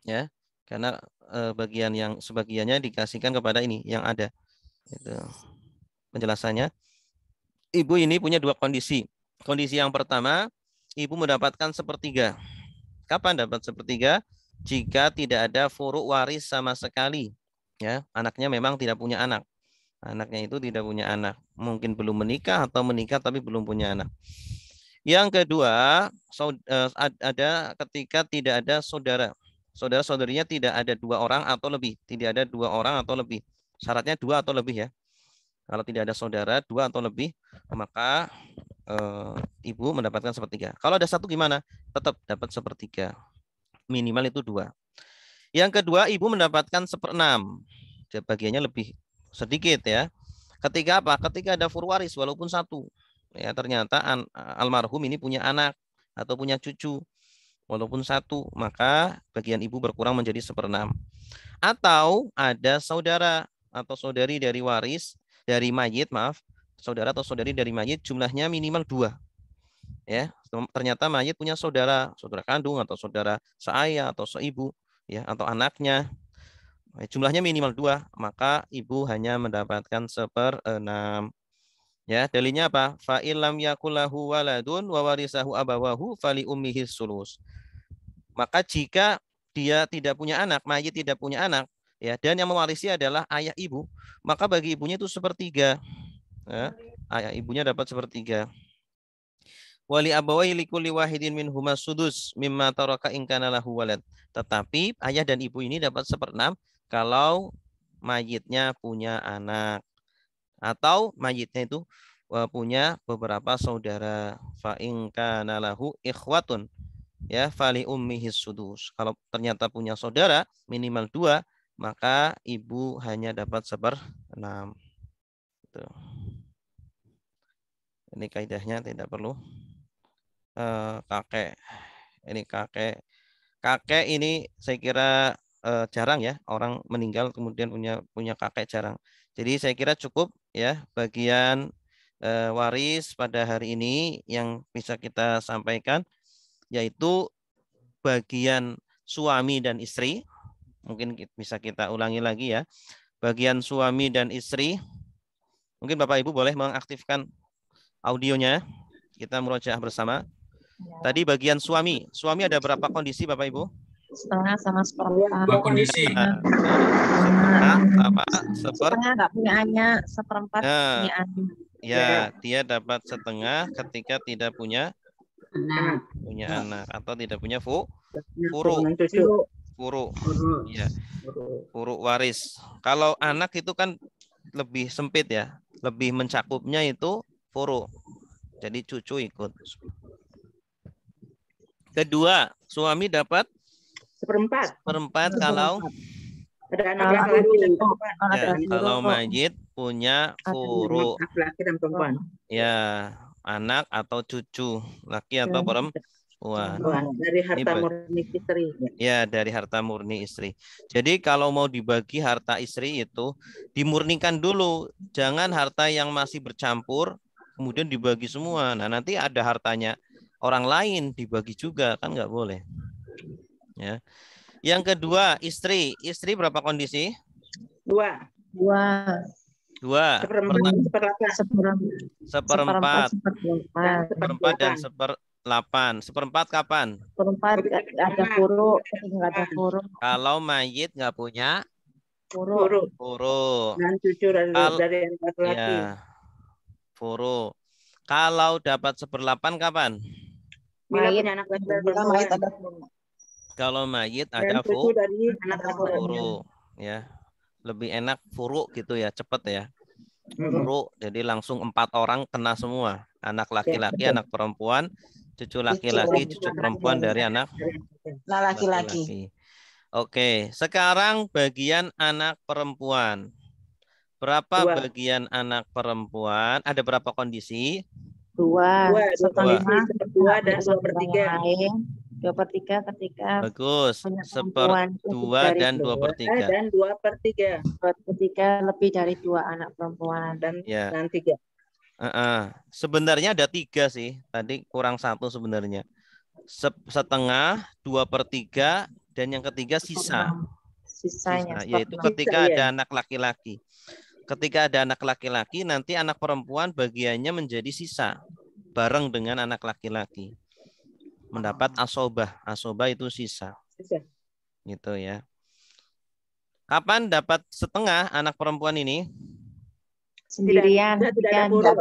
ya, karena eh, bagian yang sebagiannya dikasihkan kepada ini yang ada. Itu penjelasannya. Ibu ini punya dua kondisi. Kondisi yang pertama, ibu mendapatkan sepertiga. Kapan dapat sepertiga? Jika tidak ada furuk waris sama sekali. Ya, anaknya memang tidak punya anak. Anaknya itu tidak punya anak. Mungkin belum menikah atau menikah tapi belum punya anak. Yang kedua, eh, ada ketika tidak ada saudara. Saudara-saudarinya tidak ada dua orang atau lebih. Tidak ada dua orang atau lebih. Syaratnya dua atau lebih ya. Kalau tidak ada saudara dua atau lebih, maka e, ibu mendapatkan sepertiga. Kalau ada satu gimana? Tetap dapat sepertiga. Minimal itu dua. Yang kedua, ibu mendapatkan seperenam. Bagiannya lebih sedikit ya. Ketiga apa? Ketika ada furwaris walaupun satu. Ya, ternyata an, almarhum ini punya anak atau punya cucu walaupun satu, maka bagian ibu berkurang menjadi seperenam. Atau ada saudara atau saudari dari waris dari mayit, maaf, saudara atau saudari dari mayit jumlahnya minimal dua. Ya, ternyata mayit punya saudara, saudara kandung atau saudara seayah atau seibu, ya atau anaknya. Eh, jumlahnya minimal dua, maka ibu hanya mendapatkan seperenam. Ya, dalilnya apa? Fa ilam yakulahu waladun wa warisahu abawahu fali ummihi sulus. Maka jika dia tidak punya anak, mayit tidak punya anak, ya dan yang mewarisi adalah ayah ibu maka bagi ibunya itu sepertiga ya, ayah ibunya dapat sepertiga wali abawai likulli wahidin min huma sudus mimma taraka kana lahu walad tetapi ayah dan ibu ini dapat seperenam kalau mayitnya punya anak atau mayitnya itu e, punya beberapa saudara fa kana lahu ikhwatun ya fali ummihi sudus kalau ternyata punya saudara minimal dua maka ibu hanya dapat seperenam. enam. Gitu. Ini kaidahnya tidak perlu uh, kakek. Ini kakek. Kakek ini saya kira uh, jarang ya orang meninggal kemudian punya punya kakek jarang. Jadi saya kira cukup ya bagian uh, waris pada hari ini yang bisa kita sampaikan yaitu bagian suami dan istri Mungkin bisa kita ulangi lagi ya. Bagian suami dan istri. Mungkin Bapak Ibu boleh mengaktifkan audionya. Kita merojah bersama. Ya. Tadi bagian suami. Suami ada berapa kondisi Bapak Ibu? Setengah sama seperempat. Dua kondisi. setengah apa? Seper... Setengah punya hanya seperempat Ya. Ya, dia dapat setengah ketika tidak punya anak. punya anak atau tidak punya fu furu. Puruk, mm-hmm. ya, Kuru waris. Kalau anak itu kan lebih sempit ya. Lebih mencakupnya itu furu. Jadi cucu ikut. Kedua, suami dapat seperempat. Seperempat kalau ada anak laki-laki dan Ya, kalau majid punya furu. laki dan Ya, anak atau cucu, laki atau ya. perempuan Wah. dari harta murni istri. Ya, iya, dari harta murni istri. Jadi kalau mau dibagi harta istri itu dimurnikan dulu, jangan harta yang masih bercampur kemudian dibagi semua. Nah, nanti ada hartanya orang lain dibagi juga kan nggak boleh. Ya. Yang kedua, istri. Istri berapa kondisi? Dua. Dua. Dua. Seperempat, seperempat, seperempat, seperempat, seperempat dan seper 8. Seperempat kapan? Seperempat ada huruf, enggak ada huruf. Kalau mayit enggak punya huruf. Huruf. Dan jujur dari yang laki. Ya. Huruf. Kalau dapat seperempat kapan? mayit, anak laki mayit ada huruf. Kalau mayit ada huruf. Huruf. Ya. Lebih enak furu gitu ya, cepet ya. Furu, jadi langsung empat orang kena semua. Anak laki-laki, anak perempuan, cucu laki-laki, cucu, perempuan dari anak laki-laki. Oke, sekarang bagian anak perempuan. Berapa Dua. bagian anak perempuan? Ada berapa kondisi? Dua. Dua, dua kondisi dua dan dua per tiga. Dua per tiga ketika Bagus. Seper dua dan dua per tiga. Eh, dua per tiga. Dua per tiga lebih dari dua anak perempuan. Dan, ya. dan tiga. Uh -uh. Sebenarnya ada tiga sih. Tadi kurang satu sebenarnya. setengah, dua per tiga, dan yang ketiga sisa. Sisanya. Sisa, yaitu ketika Sisa, ada iya. anak laki-laki. Ketika ada anak laki-laki, nanti anak perempuan bagiannya menjadi sisa. Bareng dengan anak laki-laki. Mendapat ah. asobah. Asobah itu sisa. Sisa. Gitu ya. Kapan dapat setengah anak perempuan ini? sendirian tidak, anak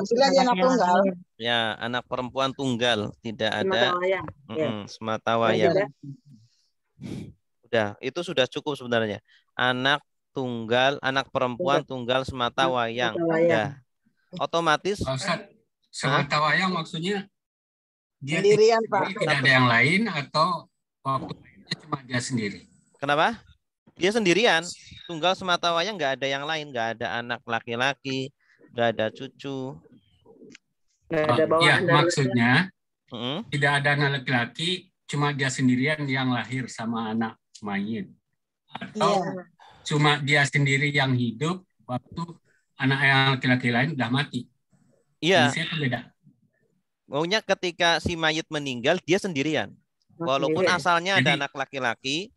tunggal ya anak perempuan tunggal tidak ada wayang. Mm, semata wayang ya, udah itu sudah cukup sebenarnya anak tunggal anak perempuan tunggal, tunggal semata wayang, Ya. otomatis Ustaz, semata wayang maksudnya dia sendirian pak tidak ada yang lain atau waktu cuma dia sendiri kenapa dia sendirian tunggal semata wayang nggak ada yang lain nggak ada anak laki-laki nggak ada cucu. Nggak oh, ada Ya, maksudnya hmm? tidak ada anak laki-laki, cuma dia sendirian yang lahir sama anak main. Atau yeah. cuma dia sendiri yang hidup waktu anak yang laki-laki lain sudah mati. Iya. Yeah. Kan beda. Maunya ketika si mayit meninggal dia sendirian. Walaupun asalnya jadi, ada anak laki-laki.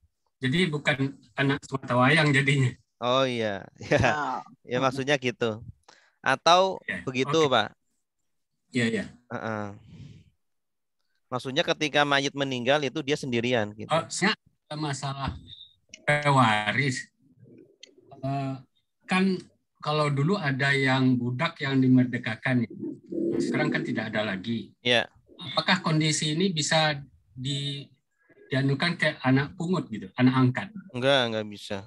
Jadi bukan anak semata wayang jadinya. Oh iya. [laughs] Ya, ya maksudnya gitu atau ya, begitu okay. pak? Iya yeah, ya. iya. Uh -uh. Maksudnya ketika mayit meninggal itu dia sendirian. Gitu. Oh, saya masalah pewaris uh, kan kalau dulu ada yang budak yang dimerdekakan, ya. sekarang kan tidak ada lagi. Iya. Yeah. Apakah kondisi ini bisa di dianukan ke anak pungut gitu, anak angkat? Enggak, enggak bisa.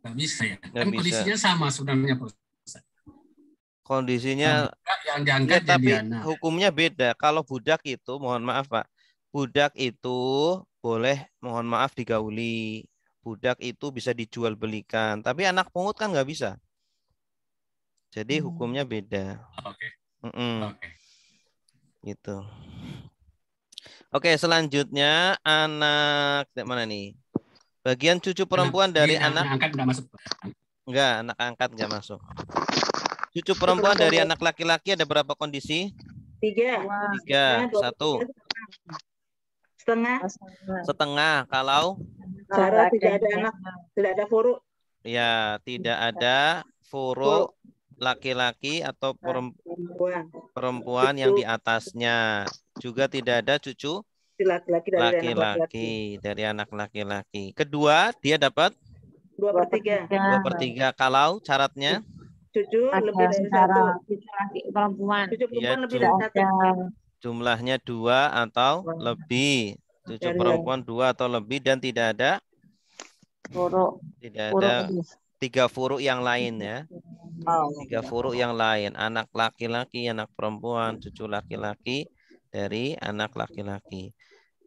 Enggak bisa ya. Enggak kan bisa. kondisinya sama sebenarnya Pak kondisinya yang ya, tapi anak. hukumnya beda. Kalau budak itu, mohon maaf Pak, budak itu boleh mohon maaf digauli. Budak itu bisa dijual belikan, tapi anak pungut kan nggak bisa. Jadi hmm. hukumnya beda. Oke. Okay. Mm -mm. okay. Gitu. Oke, okay, selanjutnya anak mana nih? Bagian cucu perempuan anak, dari anak, anak angkat nggak masuk. Enggak, anak angkat nggak masuk. Cucu perempuan dari anak laki-laki ada berapa kondisi? Tiga. Tiga. Satu. Oh, setengah. Setengah. Kalau? Cara tidak ada anak, tidak ada furu. Ya, tidak ada furu laki-laki atau nah, perempuan, perempuan yang di atasnya. Juga tidak ada cucu laki-laki dari laki-laki dari anak laki-laki. Kedua, dia dapat dua per tiga. Dua per tiga. Kalau syaratnya? Tujuh ada lebih dari satu. laki perempuan. Tujuh perempuan ya, lebih dari satu. Jumlahnya dua atau lebih. Tujuh dari perempuan dua atau lebih dan tidak ada furuk. Tidak furuk ada tiga furuk yang lain ya. Oh, tiga furuk yang lain. Anak laki-laki, anak perempuan, cucu laki-laki dari anak laki-laki.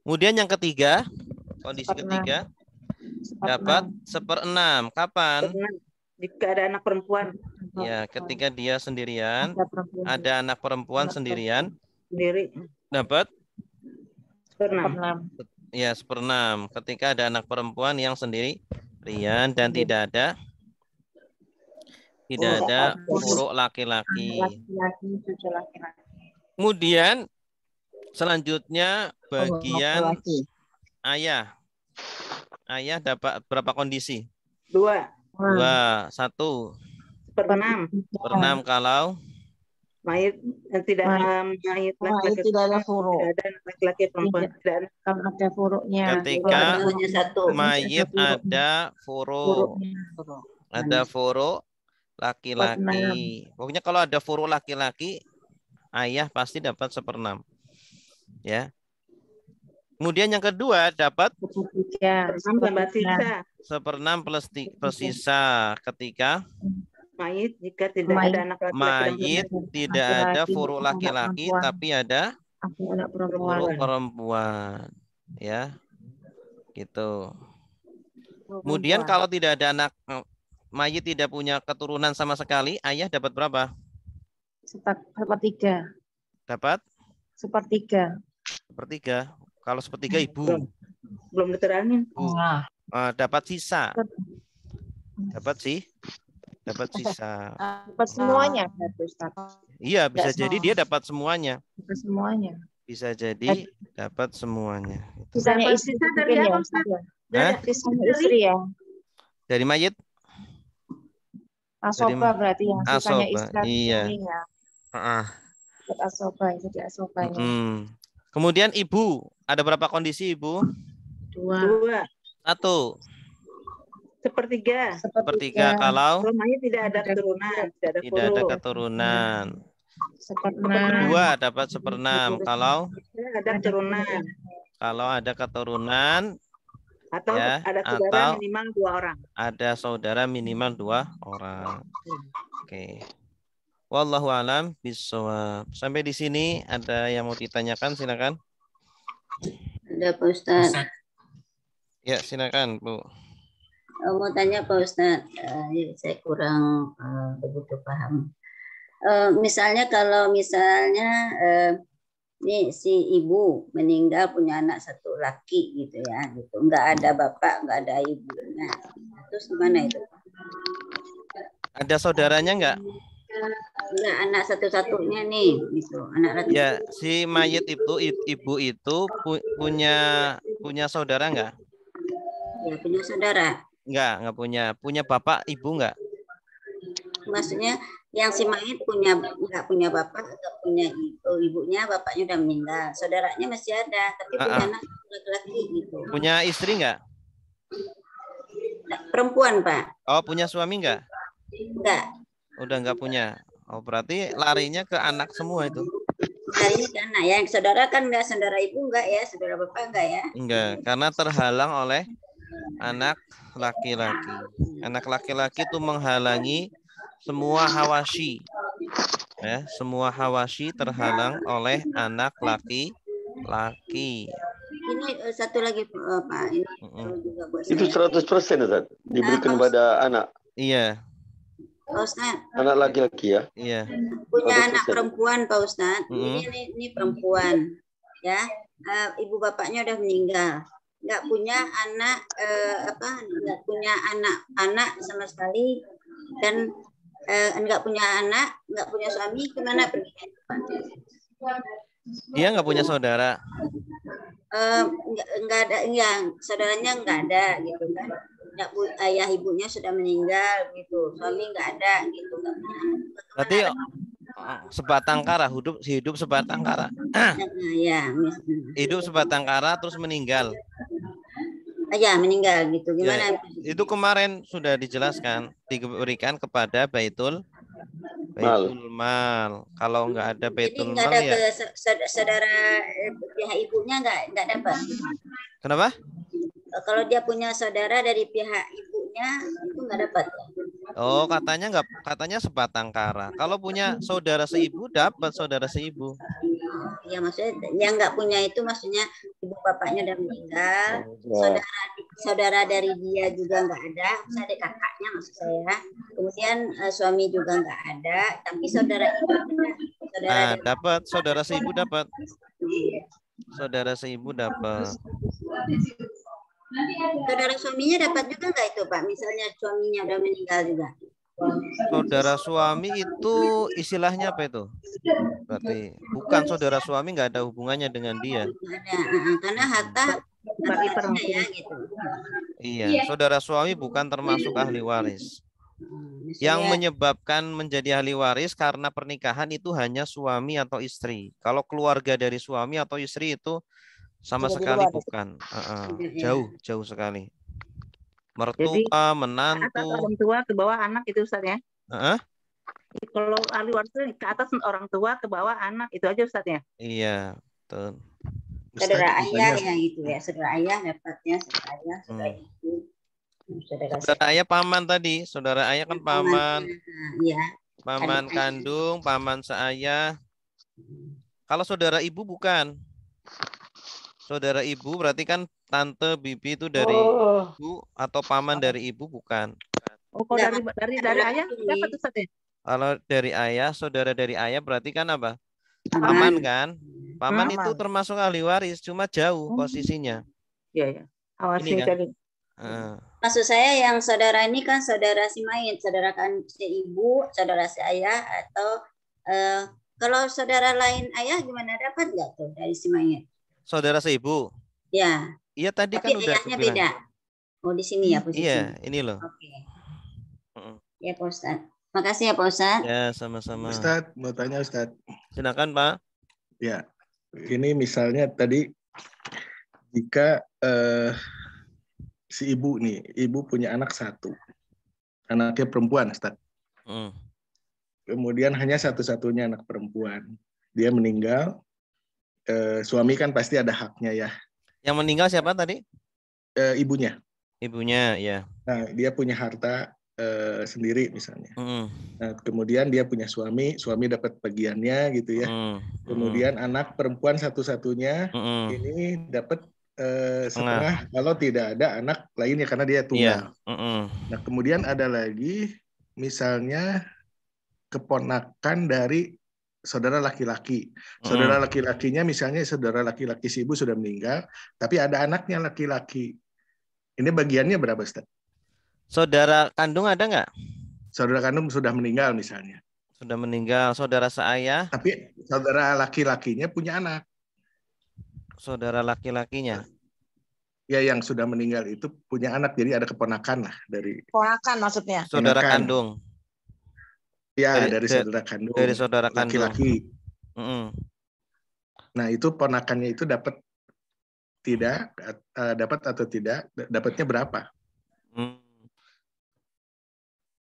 Kemudian yang ketiga, kondisi seperenam. ketiga dapat seperenam. Kapan? jika ada anak perempuan. Ya, ketika dia sendirian, ada, anak perempuan sendirian. Sendiri. Dapat? Seperenam. Ya, sepernam. Ketika ada anak perempuan yang sendiri, rian dan tidak ada tidak laki ada huruf laki-laki. Kemudian selanjutnya bagian ayah. Ayah dapat berapa kondisi? Dua dua satu per enam enam kalau mayit eh, tidak mayit, eh, mayit, tidak ada furuk tidak ada laki-laki perempuan tidak, ada furuknya ketika mayit ada furuk ada furuk laki-laki pokoknya kalau ada furuk laki-laki ayah pasti dapat seperenam ya Kemudian yang kedua dapat ya, seperenam plus sisa ketika mayit jika tidak mayit. ada anak laki-laki mayit tidak ada furu laki-laki tapi ada furu perempuan ya gitu kemudian kalau tidak ada anak eh, mayit tidak punya keturunan sama sekali ayah dapat berapa sepertiga dapat sepertiga sepertiga kalau sepertiga hmm, ibu. Belum, belum diterangin. Ibu. Nah. Uh, ah, dapat sisa. Hmm. Dapat sih. Dapat sisa. Dapat ah. semuanya. Iya, bisa Tidak jadi semua. dia dapat semuanya. Dapat semuanya. Bisa jadi dapat semuanya. Gitu. Sisanya istri dari ya, apa, Ustaz? Dari istri ya. Dari mayit? Asoba berarti yang sisanya istri. Iya. Ya. Heeh. Uh -uh. Asoba, jadi asobanya. Hmm. Kemudian ibu, ada berapa kondisi ibu? Dua. Satu. Sepertiga. Sepertiga kalau rumahnya tidak ada keturunan, tidak ada, tidak ada keturunan. Sepertiga. Dua dapat seperenam kalau ada keturunan. Kalau ada keturunan atau ya, ada saudara atau minimal dua orang. Ada saudara minimal dua orang. Hmm. Oke. Okay. Wallahu alam bisawab. Sampai di sini ada yang mau ditanyakan silakan. Ada Pak Ustaz. Ya, silakan, Bu. Eh, mau tanya Pak Ustaz, eh, saya kurang eh, begitu paham. misalnya kalau misalnya ini si ibu meninggal punya anak satu laki gitu ya, gitu. Enggak ada bapak, enggak ada ibunya. Terus gimana itu? Ada saudaranya enggak? Enggak anak satu-satunya nih, itu Anak ratu. Ya, si mayit itu ibu itu pu punya punya saudara enggak? Ya, punya saudara. Enggak, enggak punya. Punya bapak, ibu enggak? Maksudnya yang si mayit punya enggak punya bapak, enggak punya ibu, ibunya, bapaknya udah meninggal. Saudaranya masih ada, tapi punya anak laki-laki gitu. Punya istri enggak? Perempuan, Pak. Oh, punya suami enggak? Enggak. Udah nggak punya. Oh berarti larinya ke anak semua itu? Larinya ke anak ya. Saudara kan nggak, saudara ibu nggak ya, saudara bapak nggak ya? Enggak, karena terhalang oleh anak laki-laki. Anak laki-laki itu menghalangi semua hawashi. Ya, semua hawashi terhalang oleh anak laki-laki. Ini eh, satu lagi eh, Pak, ini mm -hmm. juga Itu 100% persen diberikan ah, ah. pada anak. Iya. Pak Ustadz. Anak laki-laki ya? Iya. Punya anak perempuan Pak Ustadz. Mm -hmm. ini, ini perempuan. Ya. Uh, ibu bapaknya udah meninggal. Nggak punya anak uh, apa? Nggak punya anak-anak sama sekali dan uh, nggak punya anak, nggak punya suami, kemana pergi? Dia nggak punya saudara. Uh, nggak ada, yang saudaranya nggak ada gitu kan ya, bu, ayah ibunya sudah meninggal gitu suami nggak ada gitu nggak punya berarti ah, sebatang kara hidup hidup sebatang kara ya, hidup sebatang kara terus meninggal aja iya, meninggal gitu ya, gimana ya, itu kemarin sudah dijelaskan diberikan kepada baitul Baitul Mal. Kalau nggak ada Baitul Mal Jadi nggak ada ya. saudara eh, ibunya nggak nggak dapat. Kenapa? Eh, kalau dia punya saudara dari pihak ibunya itu nggak dapat ya? Oh, katanya nggak katanya sebatang kara. Kalau punya saudara seibu dapat saudara seibu. Ya maksudnya yang nggak punya itu maksudnya ibu bapaknya udah meninggal, oh, iya. saudara saudara dari dia juga nggak ada, maksudnya ada kakaknya maksud saya. Kemudian eh, suami juga nggak ada, tapi saudara ibu saudara nah, dapat saudara seibu dapat. Iya. Saudara seibu dapat. Saudara suaminya dapat juga nggak itu Pak? Misalnya suaminya udah meninggal juga. Saudara suami itu istilahnya apa itu? Berarti bukan saudara suami nggak ada hubungannya dengan dia. Uh-uh, karena harta bagi Ya, gitu. Iya, iya, saudara suami bukan termasuk ahli waris. Yang menyebabkan menjadi ahli waris karena pernikahan itu hanya suami atau istri. Kalau keluarga dari suami atau istri itu sama sekali bukan. Uh, uh, [laughs] jauh, jauh sekali. Mertua, menantu. Atas orang tua ke bawah anak itu Ustaz ya? Uh -uh. Kalau ahli waris ke atas orang tua ke bawah anak itu aja Ustaz ya? Iya, betul. saudara ayah ya itu ya, saudara ayah dapatnya saudara ayah, saudara hmm. Saudara, ayah paman tadi, saudara ayah kan paman. Ah, iya. Paman, paman kandung, paman seayah. Hmm. Kalau saudara ibu bukan saudara ibu berarti kan tante bibi itu dari oh. ibu atau paman dari ibu bukan? Oh, kalau iya. dari dari dari iya. ayah siapa tuh Sate? Ya? Kalau dari ayah, saudara dari ayah berarti kan apa? Paman kan? Paman Aman. itu termasuk ahli waris, cuma jauh oh. posisinya. Iya, ya. Awasi kan? Uh. Maksud saya yang saudara ini kan saudara si main, saudara kan si ibu, saudara si ayah atau uh, kalau saudara lain ayah gimana dapat nggak tuh dari si main? saudara seibu. Iya. Iya tadi Tapi kan udah Tapi beda. Oh di sini ya posisi. Iya ini loh. Oke. Okay. Ya Pak Ustad. Makasih ya Pak Ustad. Ya sama-sama. Ustad mau tanya Ustad. Silakan Pak. Ya. Ini misalnya tadi jika eh, si ibu nih, ibu punya anak satu, anaknya perempuan Ustad. Hmm. Kemudian hanya satu-satunya anak perempuan. Dia meninggal, eh, suami kan pasti ada haknya ya. Yang meninggal siapa tadi? Eh, ibunya. Ibunya, ya. Nah, dia punya harta eh, sendiri misalnya. Mm. Nah, kemudian dia punya suami, suami dapat bagiannya gitu ya. Mm. Kemudian mm. anak perempuan satu-satunya mm. ini dapat eh, setengah. Nah. Kalau tidak ada anak lainnya karena dia iya, tunggal. Yeah. Mm -mm. Nah, kemudian ada lagi misalnya keponakan dari saudara laki-laki. Hmm. Saudara laki-lakinya misalnya saudara laki-laki si ibu sudah meninggal, tapi ada anaknya laki-laki. Ini bagiannya berapa, Ustaz? Saudara kandung ada nggak? Saudara kandung sudah meninggal misalnya. Sudah meninggal, saudara saya. Tapi saudara laki-lakinya punya anak. Saudara laki-lakinya. Ya yang sudah meninggal itu punya anak, jadi ada keponakan lah dari. Keponakan maksudnya. Saudara kandung. Ya, dari, dari saudara kandung. Dari saudara kandung. Laki-laki. Mm -hmm. Nah, itu ponakannya itu dapat tidak eh, dapat atau tidak dapatnya berapa? Hmm.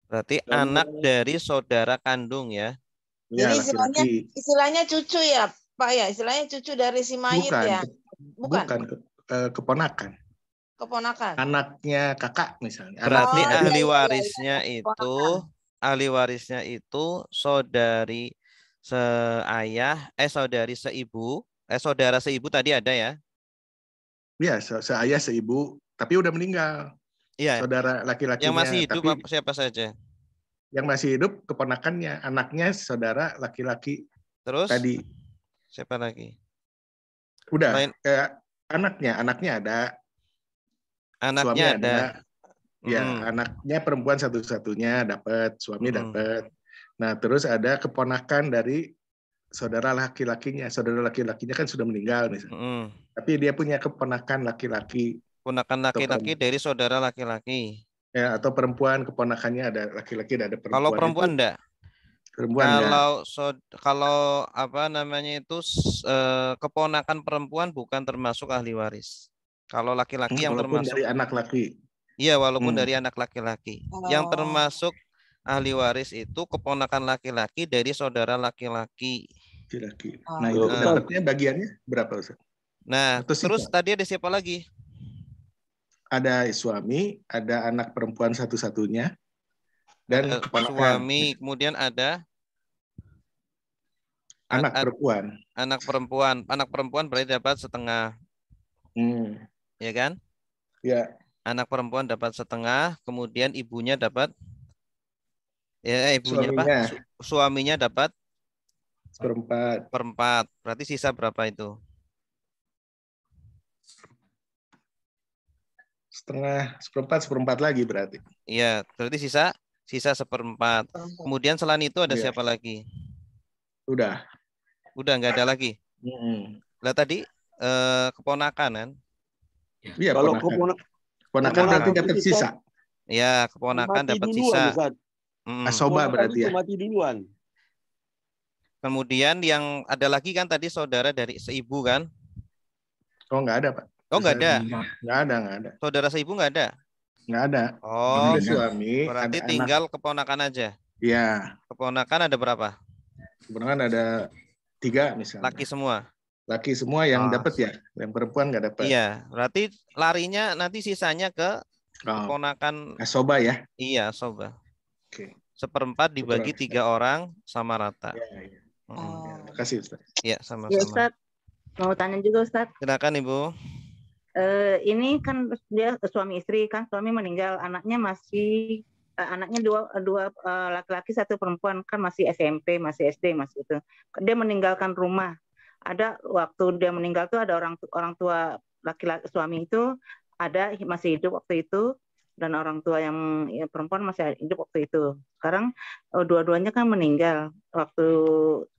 Berarti Dan anak eh, dari saudara kandung ya. ya Jadi istilahnya istilahnya cucu ya, Pak ya, istilahnya cucu dari si mayit bukan, ya. Bukan. Bukan ke, uh, keponakan. Keponakan. Anaknya kakak misalnya. Berarti oh, iya, ahli iya, iya, warisnya ya, ya, itu keponakan ahli warisnya itu saudari seayah, eh saudari seibu, eh saudara seibu tadi ada ya? Iya, se seayah seibu, tapi udah meninggal. Iya. Saudara laki-lakinya. Yang masih hidup tapi, siapa saja? Yang masih hidup keponakannya, anaknya saudara laki-laki. Terus? Tadi. Siapa lagi? Udah. Main... Eh, anaknya, anaknya ada. Anaknya ada. ada. Ya, hmm. anaknya perempuan satu-satunya dapat, suami hmm. dapat. Nah, terus ada keponakan dari saudara laki-lakinya. Saudara laki-lakinya kan sudah meninggal misalnya. Hmm. Tapi dia punya keponakan laki-laki. Keponakan laki-laki dari saudara laki-laki. Ya, atau perempuan keponakannya ada laki-laki ada perempuan. Kalau perempuan itu. enggak? Perempuan ya. kalau enggak. so, kalau apa namanya itu eh, keponakan perempuan bukan termasuk ahli waris. Kalau laki-laki hmm, yang termasuk dari anak laki Iya, walaupun hmm. dari anak laki-laki. Oh. Yang termasuk ahli waris itu keponakan laki-laki dari saudara laki-laki. Laki-laki. Nah, itu dapatnya nah. bagiannya berapa, Ustaz? Nah, terus tadi ada siapa lagi? Ada suami, ada anak perempuan satu-satunya, dan ada eh, keponakan. suami, kemudian ada anak ad, perempuan. Anak perempuan, anak perempuan berarti dapat setengah. Hmm. Ya kan? Ya anak perempuan dapat setengah, kemudian ibunya dapat ya eh, ibunya suaminya. Su suaminya dapat seperempat. Seperempat. Berarti sisa berapa itu? Setengah, seperempat, seperempat lagi berarti. Iya, berarti sisa sisa seperempat. Kemudian selain itu ada ya. siapa lagi? Udah. Udah nggak ada lagi. Mm -hmm. Lah tadi eh, keponakan kan? Ya, kalau keponakan Keponakan nanti dapat sisa. Ya, keponakan dapat sisa. Hmm. Asoba nah, berarti ya. Mati duluan. Kemudian yang ada lagi kan tadi saudara dari seibu kan? Oh nggak ada pak. Oh nggak ada. Nggak ada nggak ada. Saudara seibu nggak ada. Nggak ada. Oh ada suami. Berarti ada tinggal anak. keponakan aja. Iya. Keponakan ada berapa? Keponakan ada tiga misalnya. Laki semua laki semua yang oh. Ah, dapat ya, yang perempuan nggak dapat. Iya, berarti larinya nanti sisanya ke oh. keponakan. Eh, soba ya? Iya, soba. Oke. Okay. Seperempat dibagi Betul. tiga orang sama rata. Ya, ya. Oh. Hmm. Iya. terima kasih Ustaz. Iya, sama-sama. Ya, Ustaz. Mau tanya juga ustad. Silakan Ibu. Uh, ini kan dia suami istri kan suami meninggal anaknya masih uh, anaknya dua dua laki laki-laki satu perempuan kan masih SMP masih SD masih itu dia meninggalkan rumah ada waktu dia meninggal tuh ada orang orang tua laki-laki suami itu ada masih hidup waktu itu dan orang tua yang ya, perempuan masih hidup waktu itu. Sekarang oh, dua-duanya kan meninggal waktu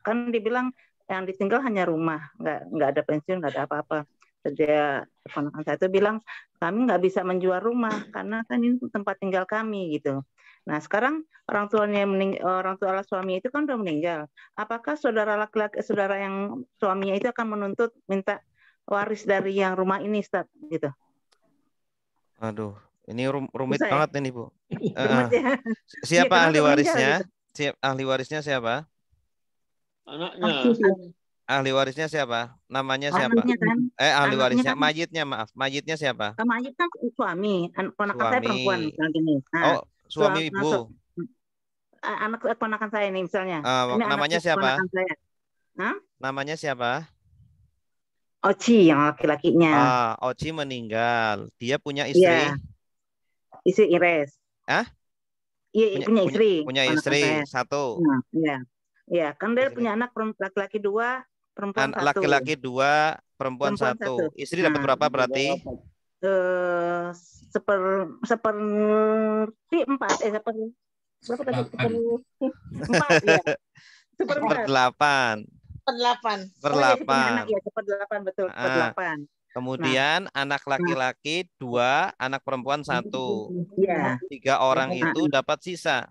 kan dibilang yang ditinggal hanya rumah, nggak nggak ada pensiun, nggak ada apa-apa. Jadi keponakan saya itu bilang kami nggak bisa menjual rumah karena kan ini tempat tinggal kami gitu. Nah, sekarang orang tuanya eh, orang tua suami itu kan sudah meninggal. Apakah saudara laki-laki eh, saudara yang suaminya itu akan menuntut minta waris dari yang rumah ini, Ustaz, gitu? Aduh, ini rum rumit ya? banget ini, Bu. uh, [laughs] ya? Siapa ya, ahli warisnya? Gitu. siap ahli warisnya siapa? Anaknya. Ahli warisnya siapa? Namanya siapa? kan? Eh, ahli warisnya, kan? mayitnya maaf, majidnya siapa? Mayit kan suami, anak saya perempuan misalnya gini. Nah, oh, suami ibu. Masuk. Anak keponakan saya nih misalnya. Uh, ini namanya siapa? Saya. Namanya siapa? Oci yang laki-lakinya. uh, ah, Oci meninggal. Dia punya iya. istri. yeah. Istri Ires. huh? Iya, punya, punya istri. Punya, istri satu. Nah, iya. Iya, kan dia punya anak laki-laki dua, perempuan An satu. Laki-laki dua, perempuan, perempuan satu. satu. Istri nah, dapat berapa iya, berarti? Iya, eh, seper seperti empat eh seper berapa tadi seper empat ya [laughs] seper delapan seper delapan seper delapan ya, seper delapan betul seper ah. delapan Kemudian nah. anak laki-laki dua, anak perempuan satu. Ya. Tiga orang nah. itu dapat sisa.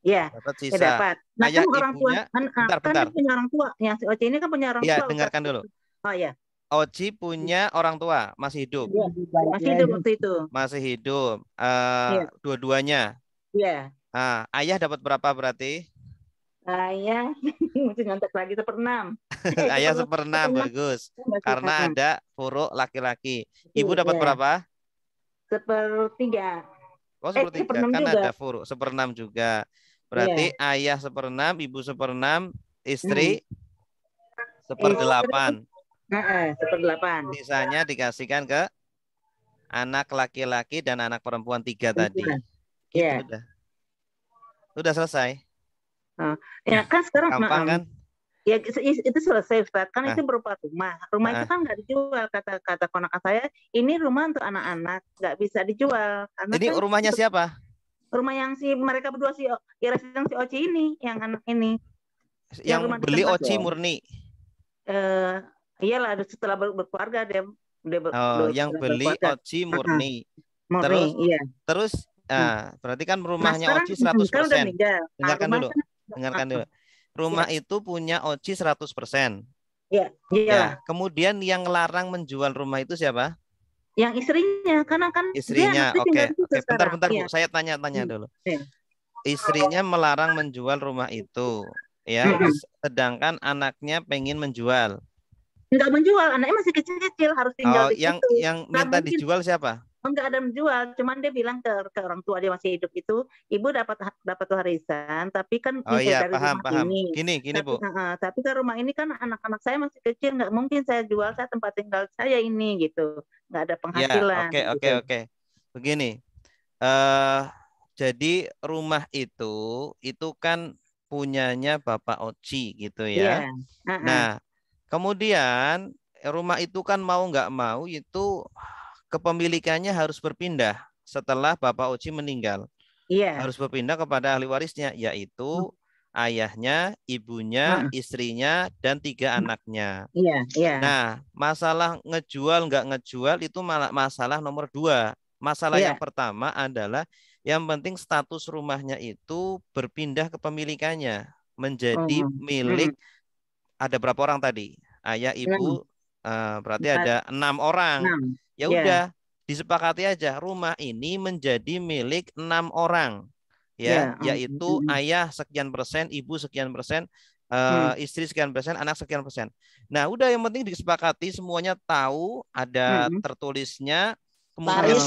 Iya. Ya, dapat sisa. Ya, dapat. Nah, Ayah kan orang ibunya, tua, kan, ah, bentar, kan bentar. punya orang tua. Ya, si Oce ini kan punya orang ya, tua. Iya, dengarkan dulu. Oh ya. Oji punya orang tua masih hidup. Ya, masih hidup waktu itu. Masih hidup. Uh, ya. Dua-duanya. Iya. Nah, ayah dapat berapa berarti? Ayah [laughs] mesti ngantek lagi seperenam. [laughs] ayah seperenam bagus. Karena ada huruf laki-laki. Ibu iya, dapat ya. berapa? Sepertiga. Oh eh, sepertiga eh, kan ada huruf seperenam juga. Berarti iya. ayah seperenam, ibu seperenam, istri hmm. seperdelapan. Eh, seperdelapan. Sisanya dikasihkan ke anak laki-laki dan anak perempuan tiga tadi. Gitu iya. Gitu, udah. selesai. Uh, ya nah, kan sekarang Gampang, um, kan? Ya itu selesai Ustaz. Kan nah. itu berupa rumah. Rumah nah. itu ah. kan nggak dijual kata kata konak saya. Ini rumah untuk anak-anak, nggak bisa dijual. Karena Jadi kan rumahnya itu, siapa? Rumah yang si mereka berdua si ya, yang si Oci ini, yang anak ini. Yang, yang beli Oci murni. Eh iyalah setelah ber berkeluarga dia, dia ber oh, yang beli berkeluarga. Oci murni. Uh -huh. Terus iya. terus ah, hmm. berarti kan rumahnya Mas Oci 100%. persen. Ah, kan udah Dengarkan dulu. Dengarkan iya. dulu. Rumah ya. itu punya Oci 100%. Iya, iya. Ya. Kemudian yang larang menjual rumah itu siapa? Yang istrinya, karena kan istrinya. Oke, okay. oke. Okay. Bentar-bentar ya. saya tanya-tanya hmm, dulu. Ya. Istrinya melarang menjual rumah itu, ya. Hmm, Sedangkan anaknya pengen menjual nggak menjual anaknya masih kecil-kecil harus tinggal oh, di yang situ. yang yang minta mungkin, dijual siapa oh, nggak ada menjual cuman dia bilang ke, ke orang tua dia masih hidup itu ibu dapat dapat warisan tapi kan oh, iya, dari paham, rumah paham. ini gini gini tapi, bu uh, tapi ke rumah ini kan anak-anak saya masih kecil nggak mungkin saya jual saya tempat tinggal saya ini gitu nggak ada ya, penghasilan oke oke gitu. oke begini uh, jadi rumah itu itu kan punyanya Bapak Oci gitu ya. Yeah. Iya, uh -uh. Nah, Kemudian rumah itu kan mau nggak mau itu kepemilikannya harus berpindah setelah Bapak Oci meninggal. Iya. Harus berpindah kepada ahli warisnya yaitu hmm. ayahnya, ibunya, hmm. istrinya dan tiga hmm. anaknya. Iya, iya. Nah, masalah ngejual nggak ngejual itu malah masalah nomor dua. Masalah iya. yang pertama adalah yang penting status rumahnya itu berpindah kepemilikannya menjadi hmm. milik hmm ada berapa orang tadi? Ayah, ibu, uh, berarti Empat. ada enam orang. Ya iya. udah, yeah. disepakati aja rumah ini menjadi milik enam orang. Ya, yeah. Oh, yaitu mm -hmm. ayah sekian persen, ibu sekian persen, uh, mm. istri sekian persen, anak sekian persen. Nah, udah yang penting disepakati semuanya tahu ada hmm. tertulisnya. Kemudian,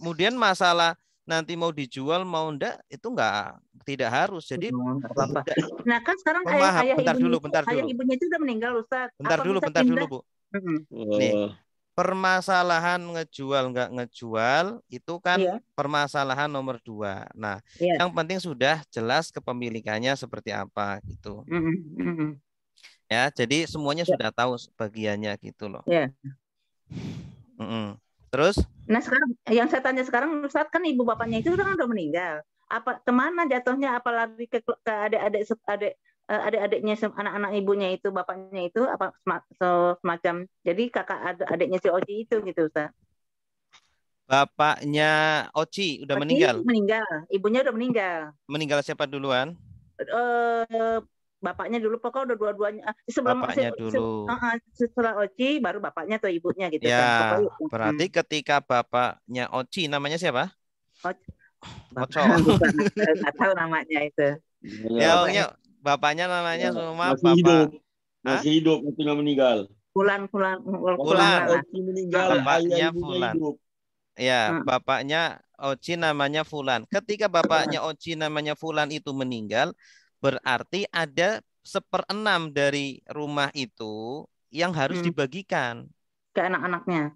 kemudian masalah nanti mau dijual mau ndak itu enggak tidak harus. Jadi apa-apa. Nah, kan sekarang ayah, ayah bentar ibunya, dulu, bentar dulu. ibunya itu udah meninggal, Ustaz. Bentar apa dulu, bentar pindah? dulu, Bu. Hmm. Nih, iya. permasalahan ngejual nggak ngejual itu kan yeah. permasalahan nomor dua. Nah, yeah. yang penting sudah jelas kepemilikannya seperti apa gitu. Mm -hmm. Ya, jadi semuanya yeah. sudah tahu bagiannya gitu loh. Yeah. Mm -hmm. Terus? Nah sekarang yang saya tanya sekarang Ustaz kan ibu bapaknya itu kan udah meninggal. Apa kemana jatuhnya apa lari ke, ke adik-adik adik eh, adik-adiknya adik adik adik adiknya anak anak ibunya itu bapaknya itu apa semacam jadi kakak adik adiknya si Oci itu gitu Ustaz. Bapaknya Oci udah Oci meninggal. Meninggal, ibunya udah meninggal. Meninggal siapa duluan? uh, bapaknya dulu pokoknya udah dua-duanya ah, sebelum bapaknya se, dulu se, setelah Oci baru bapaknya atau ibunya gitu ya kan? Mm. berarti hmm. ketika bapaknya Oci namanya siapa Oci Oco [laughs] nggak tahu namanya itu iya. ya bapaknya, bapaknya namanya ya, semua masih bapak hidup. masih hidup masih nggak meninggal Fulan, Fulan, Fulan. Oci meninggal bapaknya Fulan. Ya, hmm. bapaknya Oci namanya Fulan. Ketika bapaknya Oci namanya Fulan itu meninggal, Berarti ada seperenam dari rumah itu yang harus hmm. dibagikan ke anak-anaknya.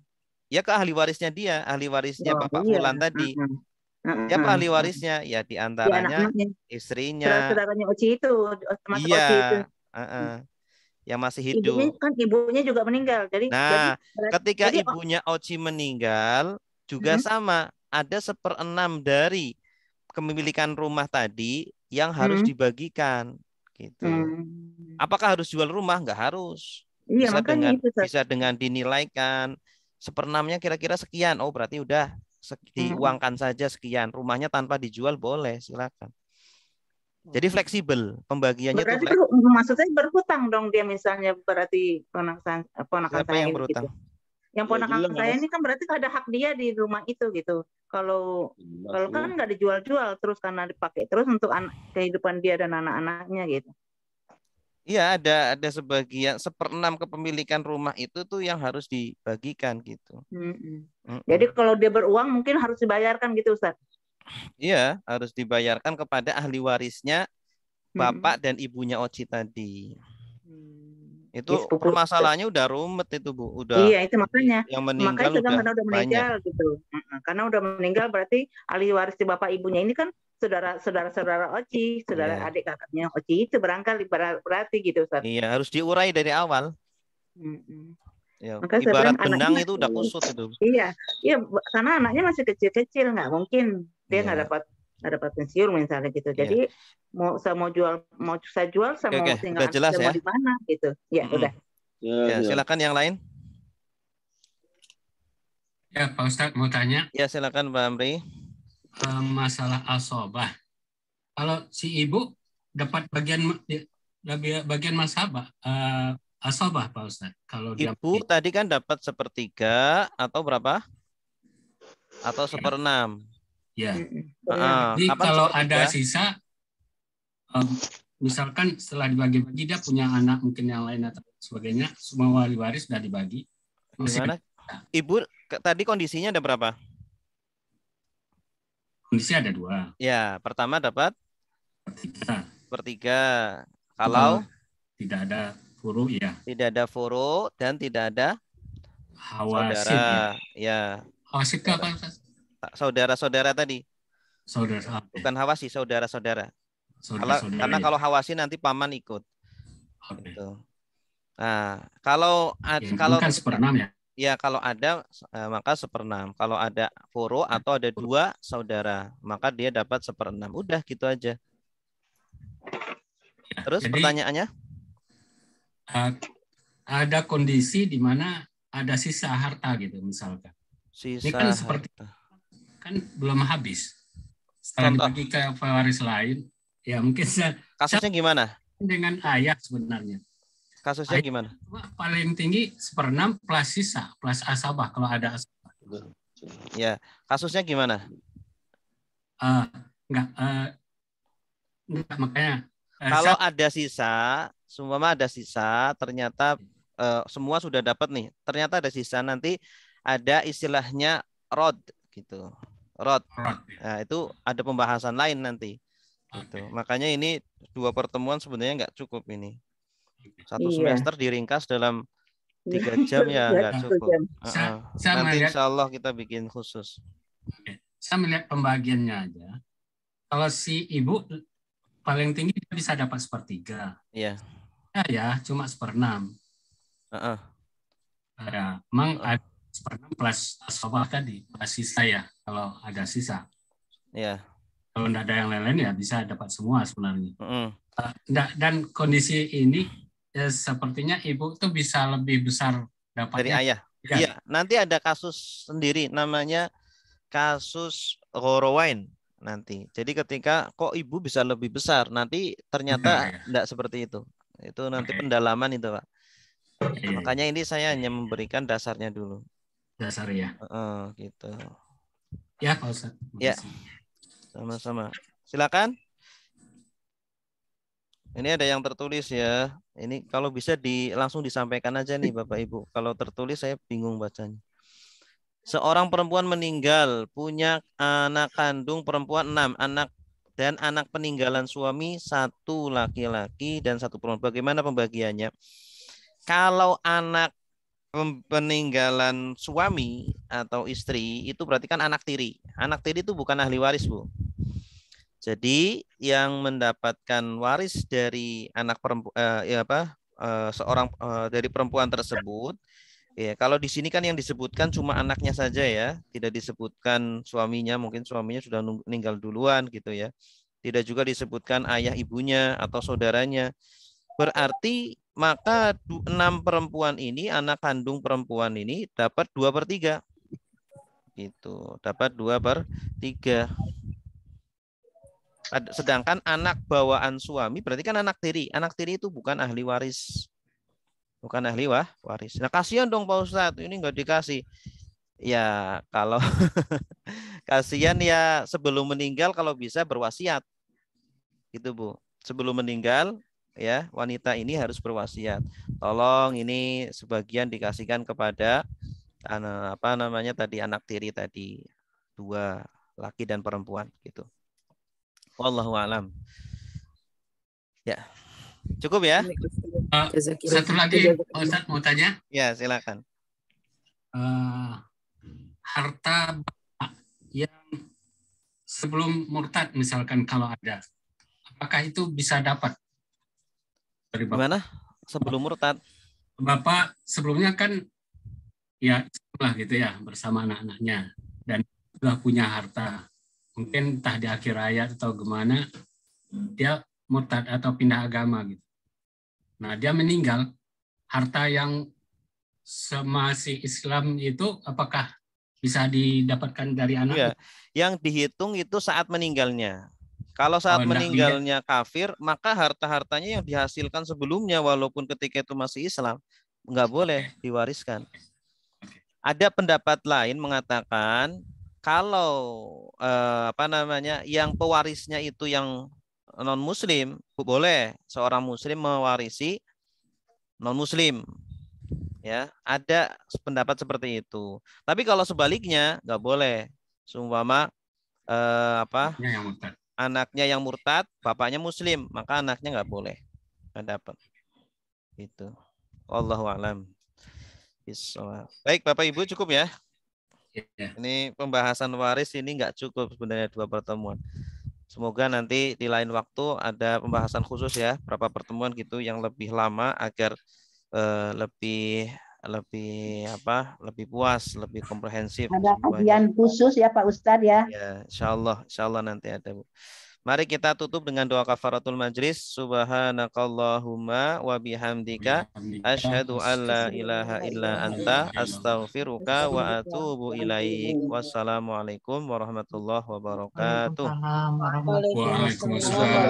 Ya ke ahli warisnya dia, ahli warisnya oh, Bapak iya. Fulan tadi. Uh-huh. Uh-huh. ahli warisnya? Ya di ya, istrinya. Saudaranya Oci itu, termasuk ya. Oci itu. Uh-uh. Yang masih hidup. Ibunya kan ibunya juga meninggal. Jadi Nah, jadi, ketika jadi, ibunya Oci meninggal juga uh-huh. sama, ada seperenam dari kepemilikan rumah tadi yang harus hmm. dibagikan gitu. Hmm. Apakah harus jual rumah? Enggak harus. Iya, bisa dengan itu, bisa dengan dinilaikan Sepernamnya kira-kira sekian. Oh, berarti udah hmm. diuangkan hmm. saja sekian. Rumahnya tanpa dijual boleh, silakan. Jadi fleksibel pembagiannya berarti itu. Berarti maksud saya berhutang dong dia misalnya berarti ponakan ponakan Siapa saya yang gitu. berhutang? Gitu. Yang iya, ponakan ya, saya ini kan berarti ada hak dia di rumah itu gitu. Kalau ya, kalau kan iya. nggak dijual-jual terus karena dipakai terus untuk anak, kehidupan dia dan anak-anaknya gitu. Iya ada ada sebagian seperenam kepemilikan rumah itu tuh yang harus dibagikan gitu. Mm -mm. hmm Jadi kalau dia beruang mungkin harus dibayarkan gitu Ustaz. Iya harus dibayarkan kepada ahli warisnya bapak dan ibunya Oci tadi itu ya, permasalahannya udah rumet itu bu udah iya itu makanya yang meninggal makanya sudah karena udah meninggal banyak. gitu karena udah meninggal berarti ahli waris di bapak ibunya ini kan saudara saudara saudara Oci saudara yeah. adik kakaknya Oci itu berangkat berarti gitu Ustaz. iya harus diurai dari awal mm -hmm. Ya, Maka ibarat benang itu udah kusut itu. Iya, iya karena anaknya masih kecil-kecil nggak mungkin dia nggak yeah. dapat nggak dapat pensiun misalnya gitu. Iya. Jadi yeah. mau saya mau jual mau saya jual saya okay, mau okay. tinggal jelas, saya ya? mau di mana gitu. Ya mm -hmm. udah. Ya, ya, ya, silakan yang lain. Ya Pak Ustadz mau tanya. Ya silakan Pak Amri. Eh, masalah asobah. Kalau si ibu dapat bagian ya, bagian masabah uh, eh, asobah Pak Ustadz. Kalau ibu dia... tadi kan dapat sepertiga atau berapa? Atau ya. seperenam. Ya Ya. Uh, Jadi kalau ada ya? sisa, um, misalkan setelah dibagi-bagi dia punya anak mungkin yang lain atau sebagainya, semua wali waris sudah dibagi. Ibu tadi kondisinya ada berapa? Kondisi ada dua. Ya, pertama dapat pertiga. Pertiga. Kalau nah, tidak ada furu, ya. Tidak ada furu dan tidak ada hawasid. Saudara. Ya. ya. Hawasid apa? saudara-saudara tadi. Saudara. Ah, bukan hawasi, saudara-saudara. Karena iya. kalau hawasi nanti paman ikut. Okay. Gitu. Nah, kalau ya, kalau seperenam ya. Ya, kalau ada eh, maka seperenam. Kalau ada foro atau ada dua saudara, maka dia dapat seperenam. Udah gitu aja. Ya, Terus Jadi, pertanyaannya? Ada kondisi di mana ada sisa harta gitu misalkan. Sisa Ini kan harta. seperti kan belum habis. Setelah Contoh. dibagi ke pewaris lain, ya mungkin saya, kasusnya gimana? Dengan ayah sebenarnya. Kasusnya ayah gimana? Paling tinggi seperenam plus sisa plus asabah kalau ada asabah. Ya, kasusnya gimana? Uh, enggak, uh, enggak makanya. Eh, kalau saya, ada sisa, semua ada sisa, ternyata uh, semua sudah dapat nih. Ternyata ada sisa nanti ada istilahnya rod gitu rod. Ya. Nah, itu ada pembahasan lain nanti. Gitu. Okay. Makanya ini dua pertemuan sebenarnya nggak cukup ini. Satu iya. semester diringkas dalam iya. tiga jam ya iya, nggak cukup. nanti melihat, insya Allah kita bikin khusus. Saya melihat pembagiannya aja. Kalau si ibu paling tinggi dia bisa dapat sepertiga. Iya. Ya, ya, cuma seperenam. Uh -uh. Ya, memang uh -uh pernah plus asfabah tadi plus sisa ya kalau ada sisa ya kalau tidak ada yang lain-lain ya bisa dapat semua sebenarnya mm. Uh, dan kondisi ini ya, sepertinya ibu itu bisa lebih besar dapat dari ayah ya. iya nanti ada kasus sendiri namanya kasus Rorowain nanti jadi ketika kok ibu bisa lebih besar nanti ternyata tidak iya, iya. ya, seperti itu itu nanti okay. pendalaman itu pak iya, Makanya ini saya hanya memberikan dasarnya dulu dasarnya. Uh, gitu. Ya, kalau Ya. Sama-sama. Silakan. Ini ada yang tertulis ya. Ini kalau bisa di langsung disampaikan aja nih Bapak Ibu. Kalau tertulis saya bingung bacanya. Seorang perempuan meninggal, punya anak kandung perempuan enam anak dan anak peninggalan suami satu laki-laki dan satu perempuan. Bagaimana pembagiannya? Kalau anak peninggalan suami atau istri itu berarti kan anak tiri. Anak tiri itu bukan ahli waris, Bu. Jadi yang mendapatkan waris dari anak perempuan eh, ya apa eh, seorang eh, dari perempuan tersebut ya kalau di sini kan yang disebutkan cuma anaknya saja ya, tidak disebutkan suaminya, mungkin suaminya sudah meninggal duluan gitu ya. Tidak juga disebutkan ayah ibunya atau saudaranya. Berarti maka enam perempuan ini, anak kandung perempuan ini dapat dua per tiga. Itu dapat dua per tiga. Sedangkan anak bawaan suami berarti kan anak tiri. Anak tiri itu bukan ahli waris. Bukan ahli wah, waris. Nah kasihan dong Pak Ustadz, ini nggak dikasih. Ya kalau [laughs] kasihan ya sebelum meninggal kalau bisa berwasiat. Gitu Bu. Sebelum meninggal ya wanita ini harus berwasiat. Tolong ini sebagian dikasihkan kepada anak, apa namanya tadi anak tiri tadi dua laki dan perempuan gitu. Wallahu alam. Ya. Cukup ya? Uh, satu lagi Ustaz mau tanya? Ya, silakan. Uh, harta yang sebelum murtad misalkan kalau ada apakah itu bisa dapat dari Bapak. Gimana? Sebelum murtad. Bapak sebelumnya kan ya setelah gitu ya bersama anak-anaknya dan sudah punya harta. Mungkin entah di akhir hayat atau gimana dia murtad atau pindah agama gitu. Nah, dia meninggal harta yang semasi Islam itu apakah bisa didapatkan dari anak? Iya. Yang dihitung itu saat meninggalnya. Kalau saat oh, nah, iya. meninggalnya kafir, maka harta-hartanya yang dihasilkan sebelumnya walaupun ketika itu masih Islam, nggak boleh diwariskan. Ada pendapat lain mengatakan kalau eh, apa namanya yang pewarisnya itu yang non muslim boleh seorang muslim mewarisi non muslim ya ada pendapat seperti itu tapi kalau sebaliknya nggak boleh sumpah eh, apa yang ya, anaknya yang murtad, bapaknya muslim, maka anaknya nggak boleh. Nggak dapat. Itu. Allahu alam. Baik Bapak Ibu cukup ya. Iya. Ini pembahasan waris ini nggak cukup sebenarnya dua pertemuan. Semoga nanti di lain waktu ada pembahasan khusus ya, berapa pertemuan gitu yang lebih lama agar uh, lebih lebih apa lebih puas lebih komprehensif ada kajian khusus ya Pak Ustadz ya ya Insya Allah Insya Allah nanti ada Bu Mari kita tutup dengan doa kafaratul majlis. Subhanakallahumma wa bihamdika asyhadu an la ilaha illa anta astaghfiruka wa atubu ilaik. Wassalamualaikum warahmatullahi wabarakatuh. Waalaikumsalam.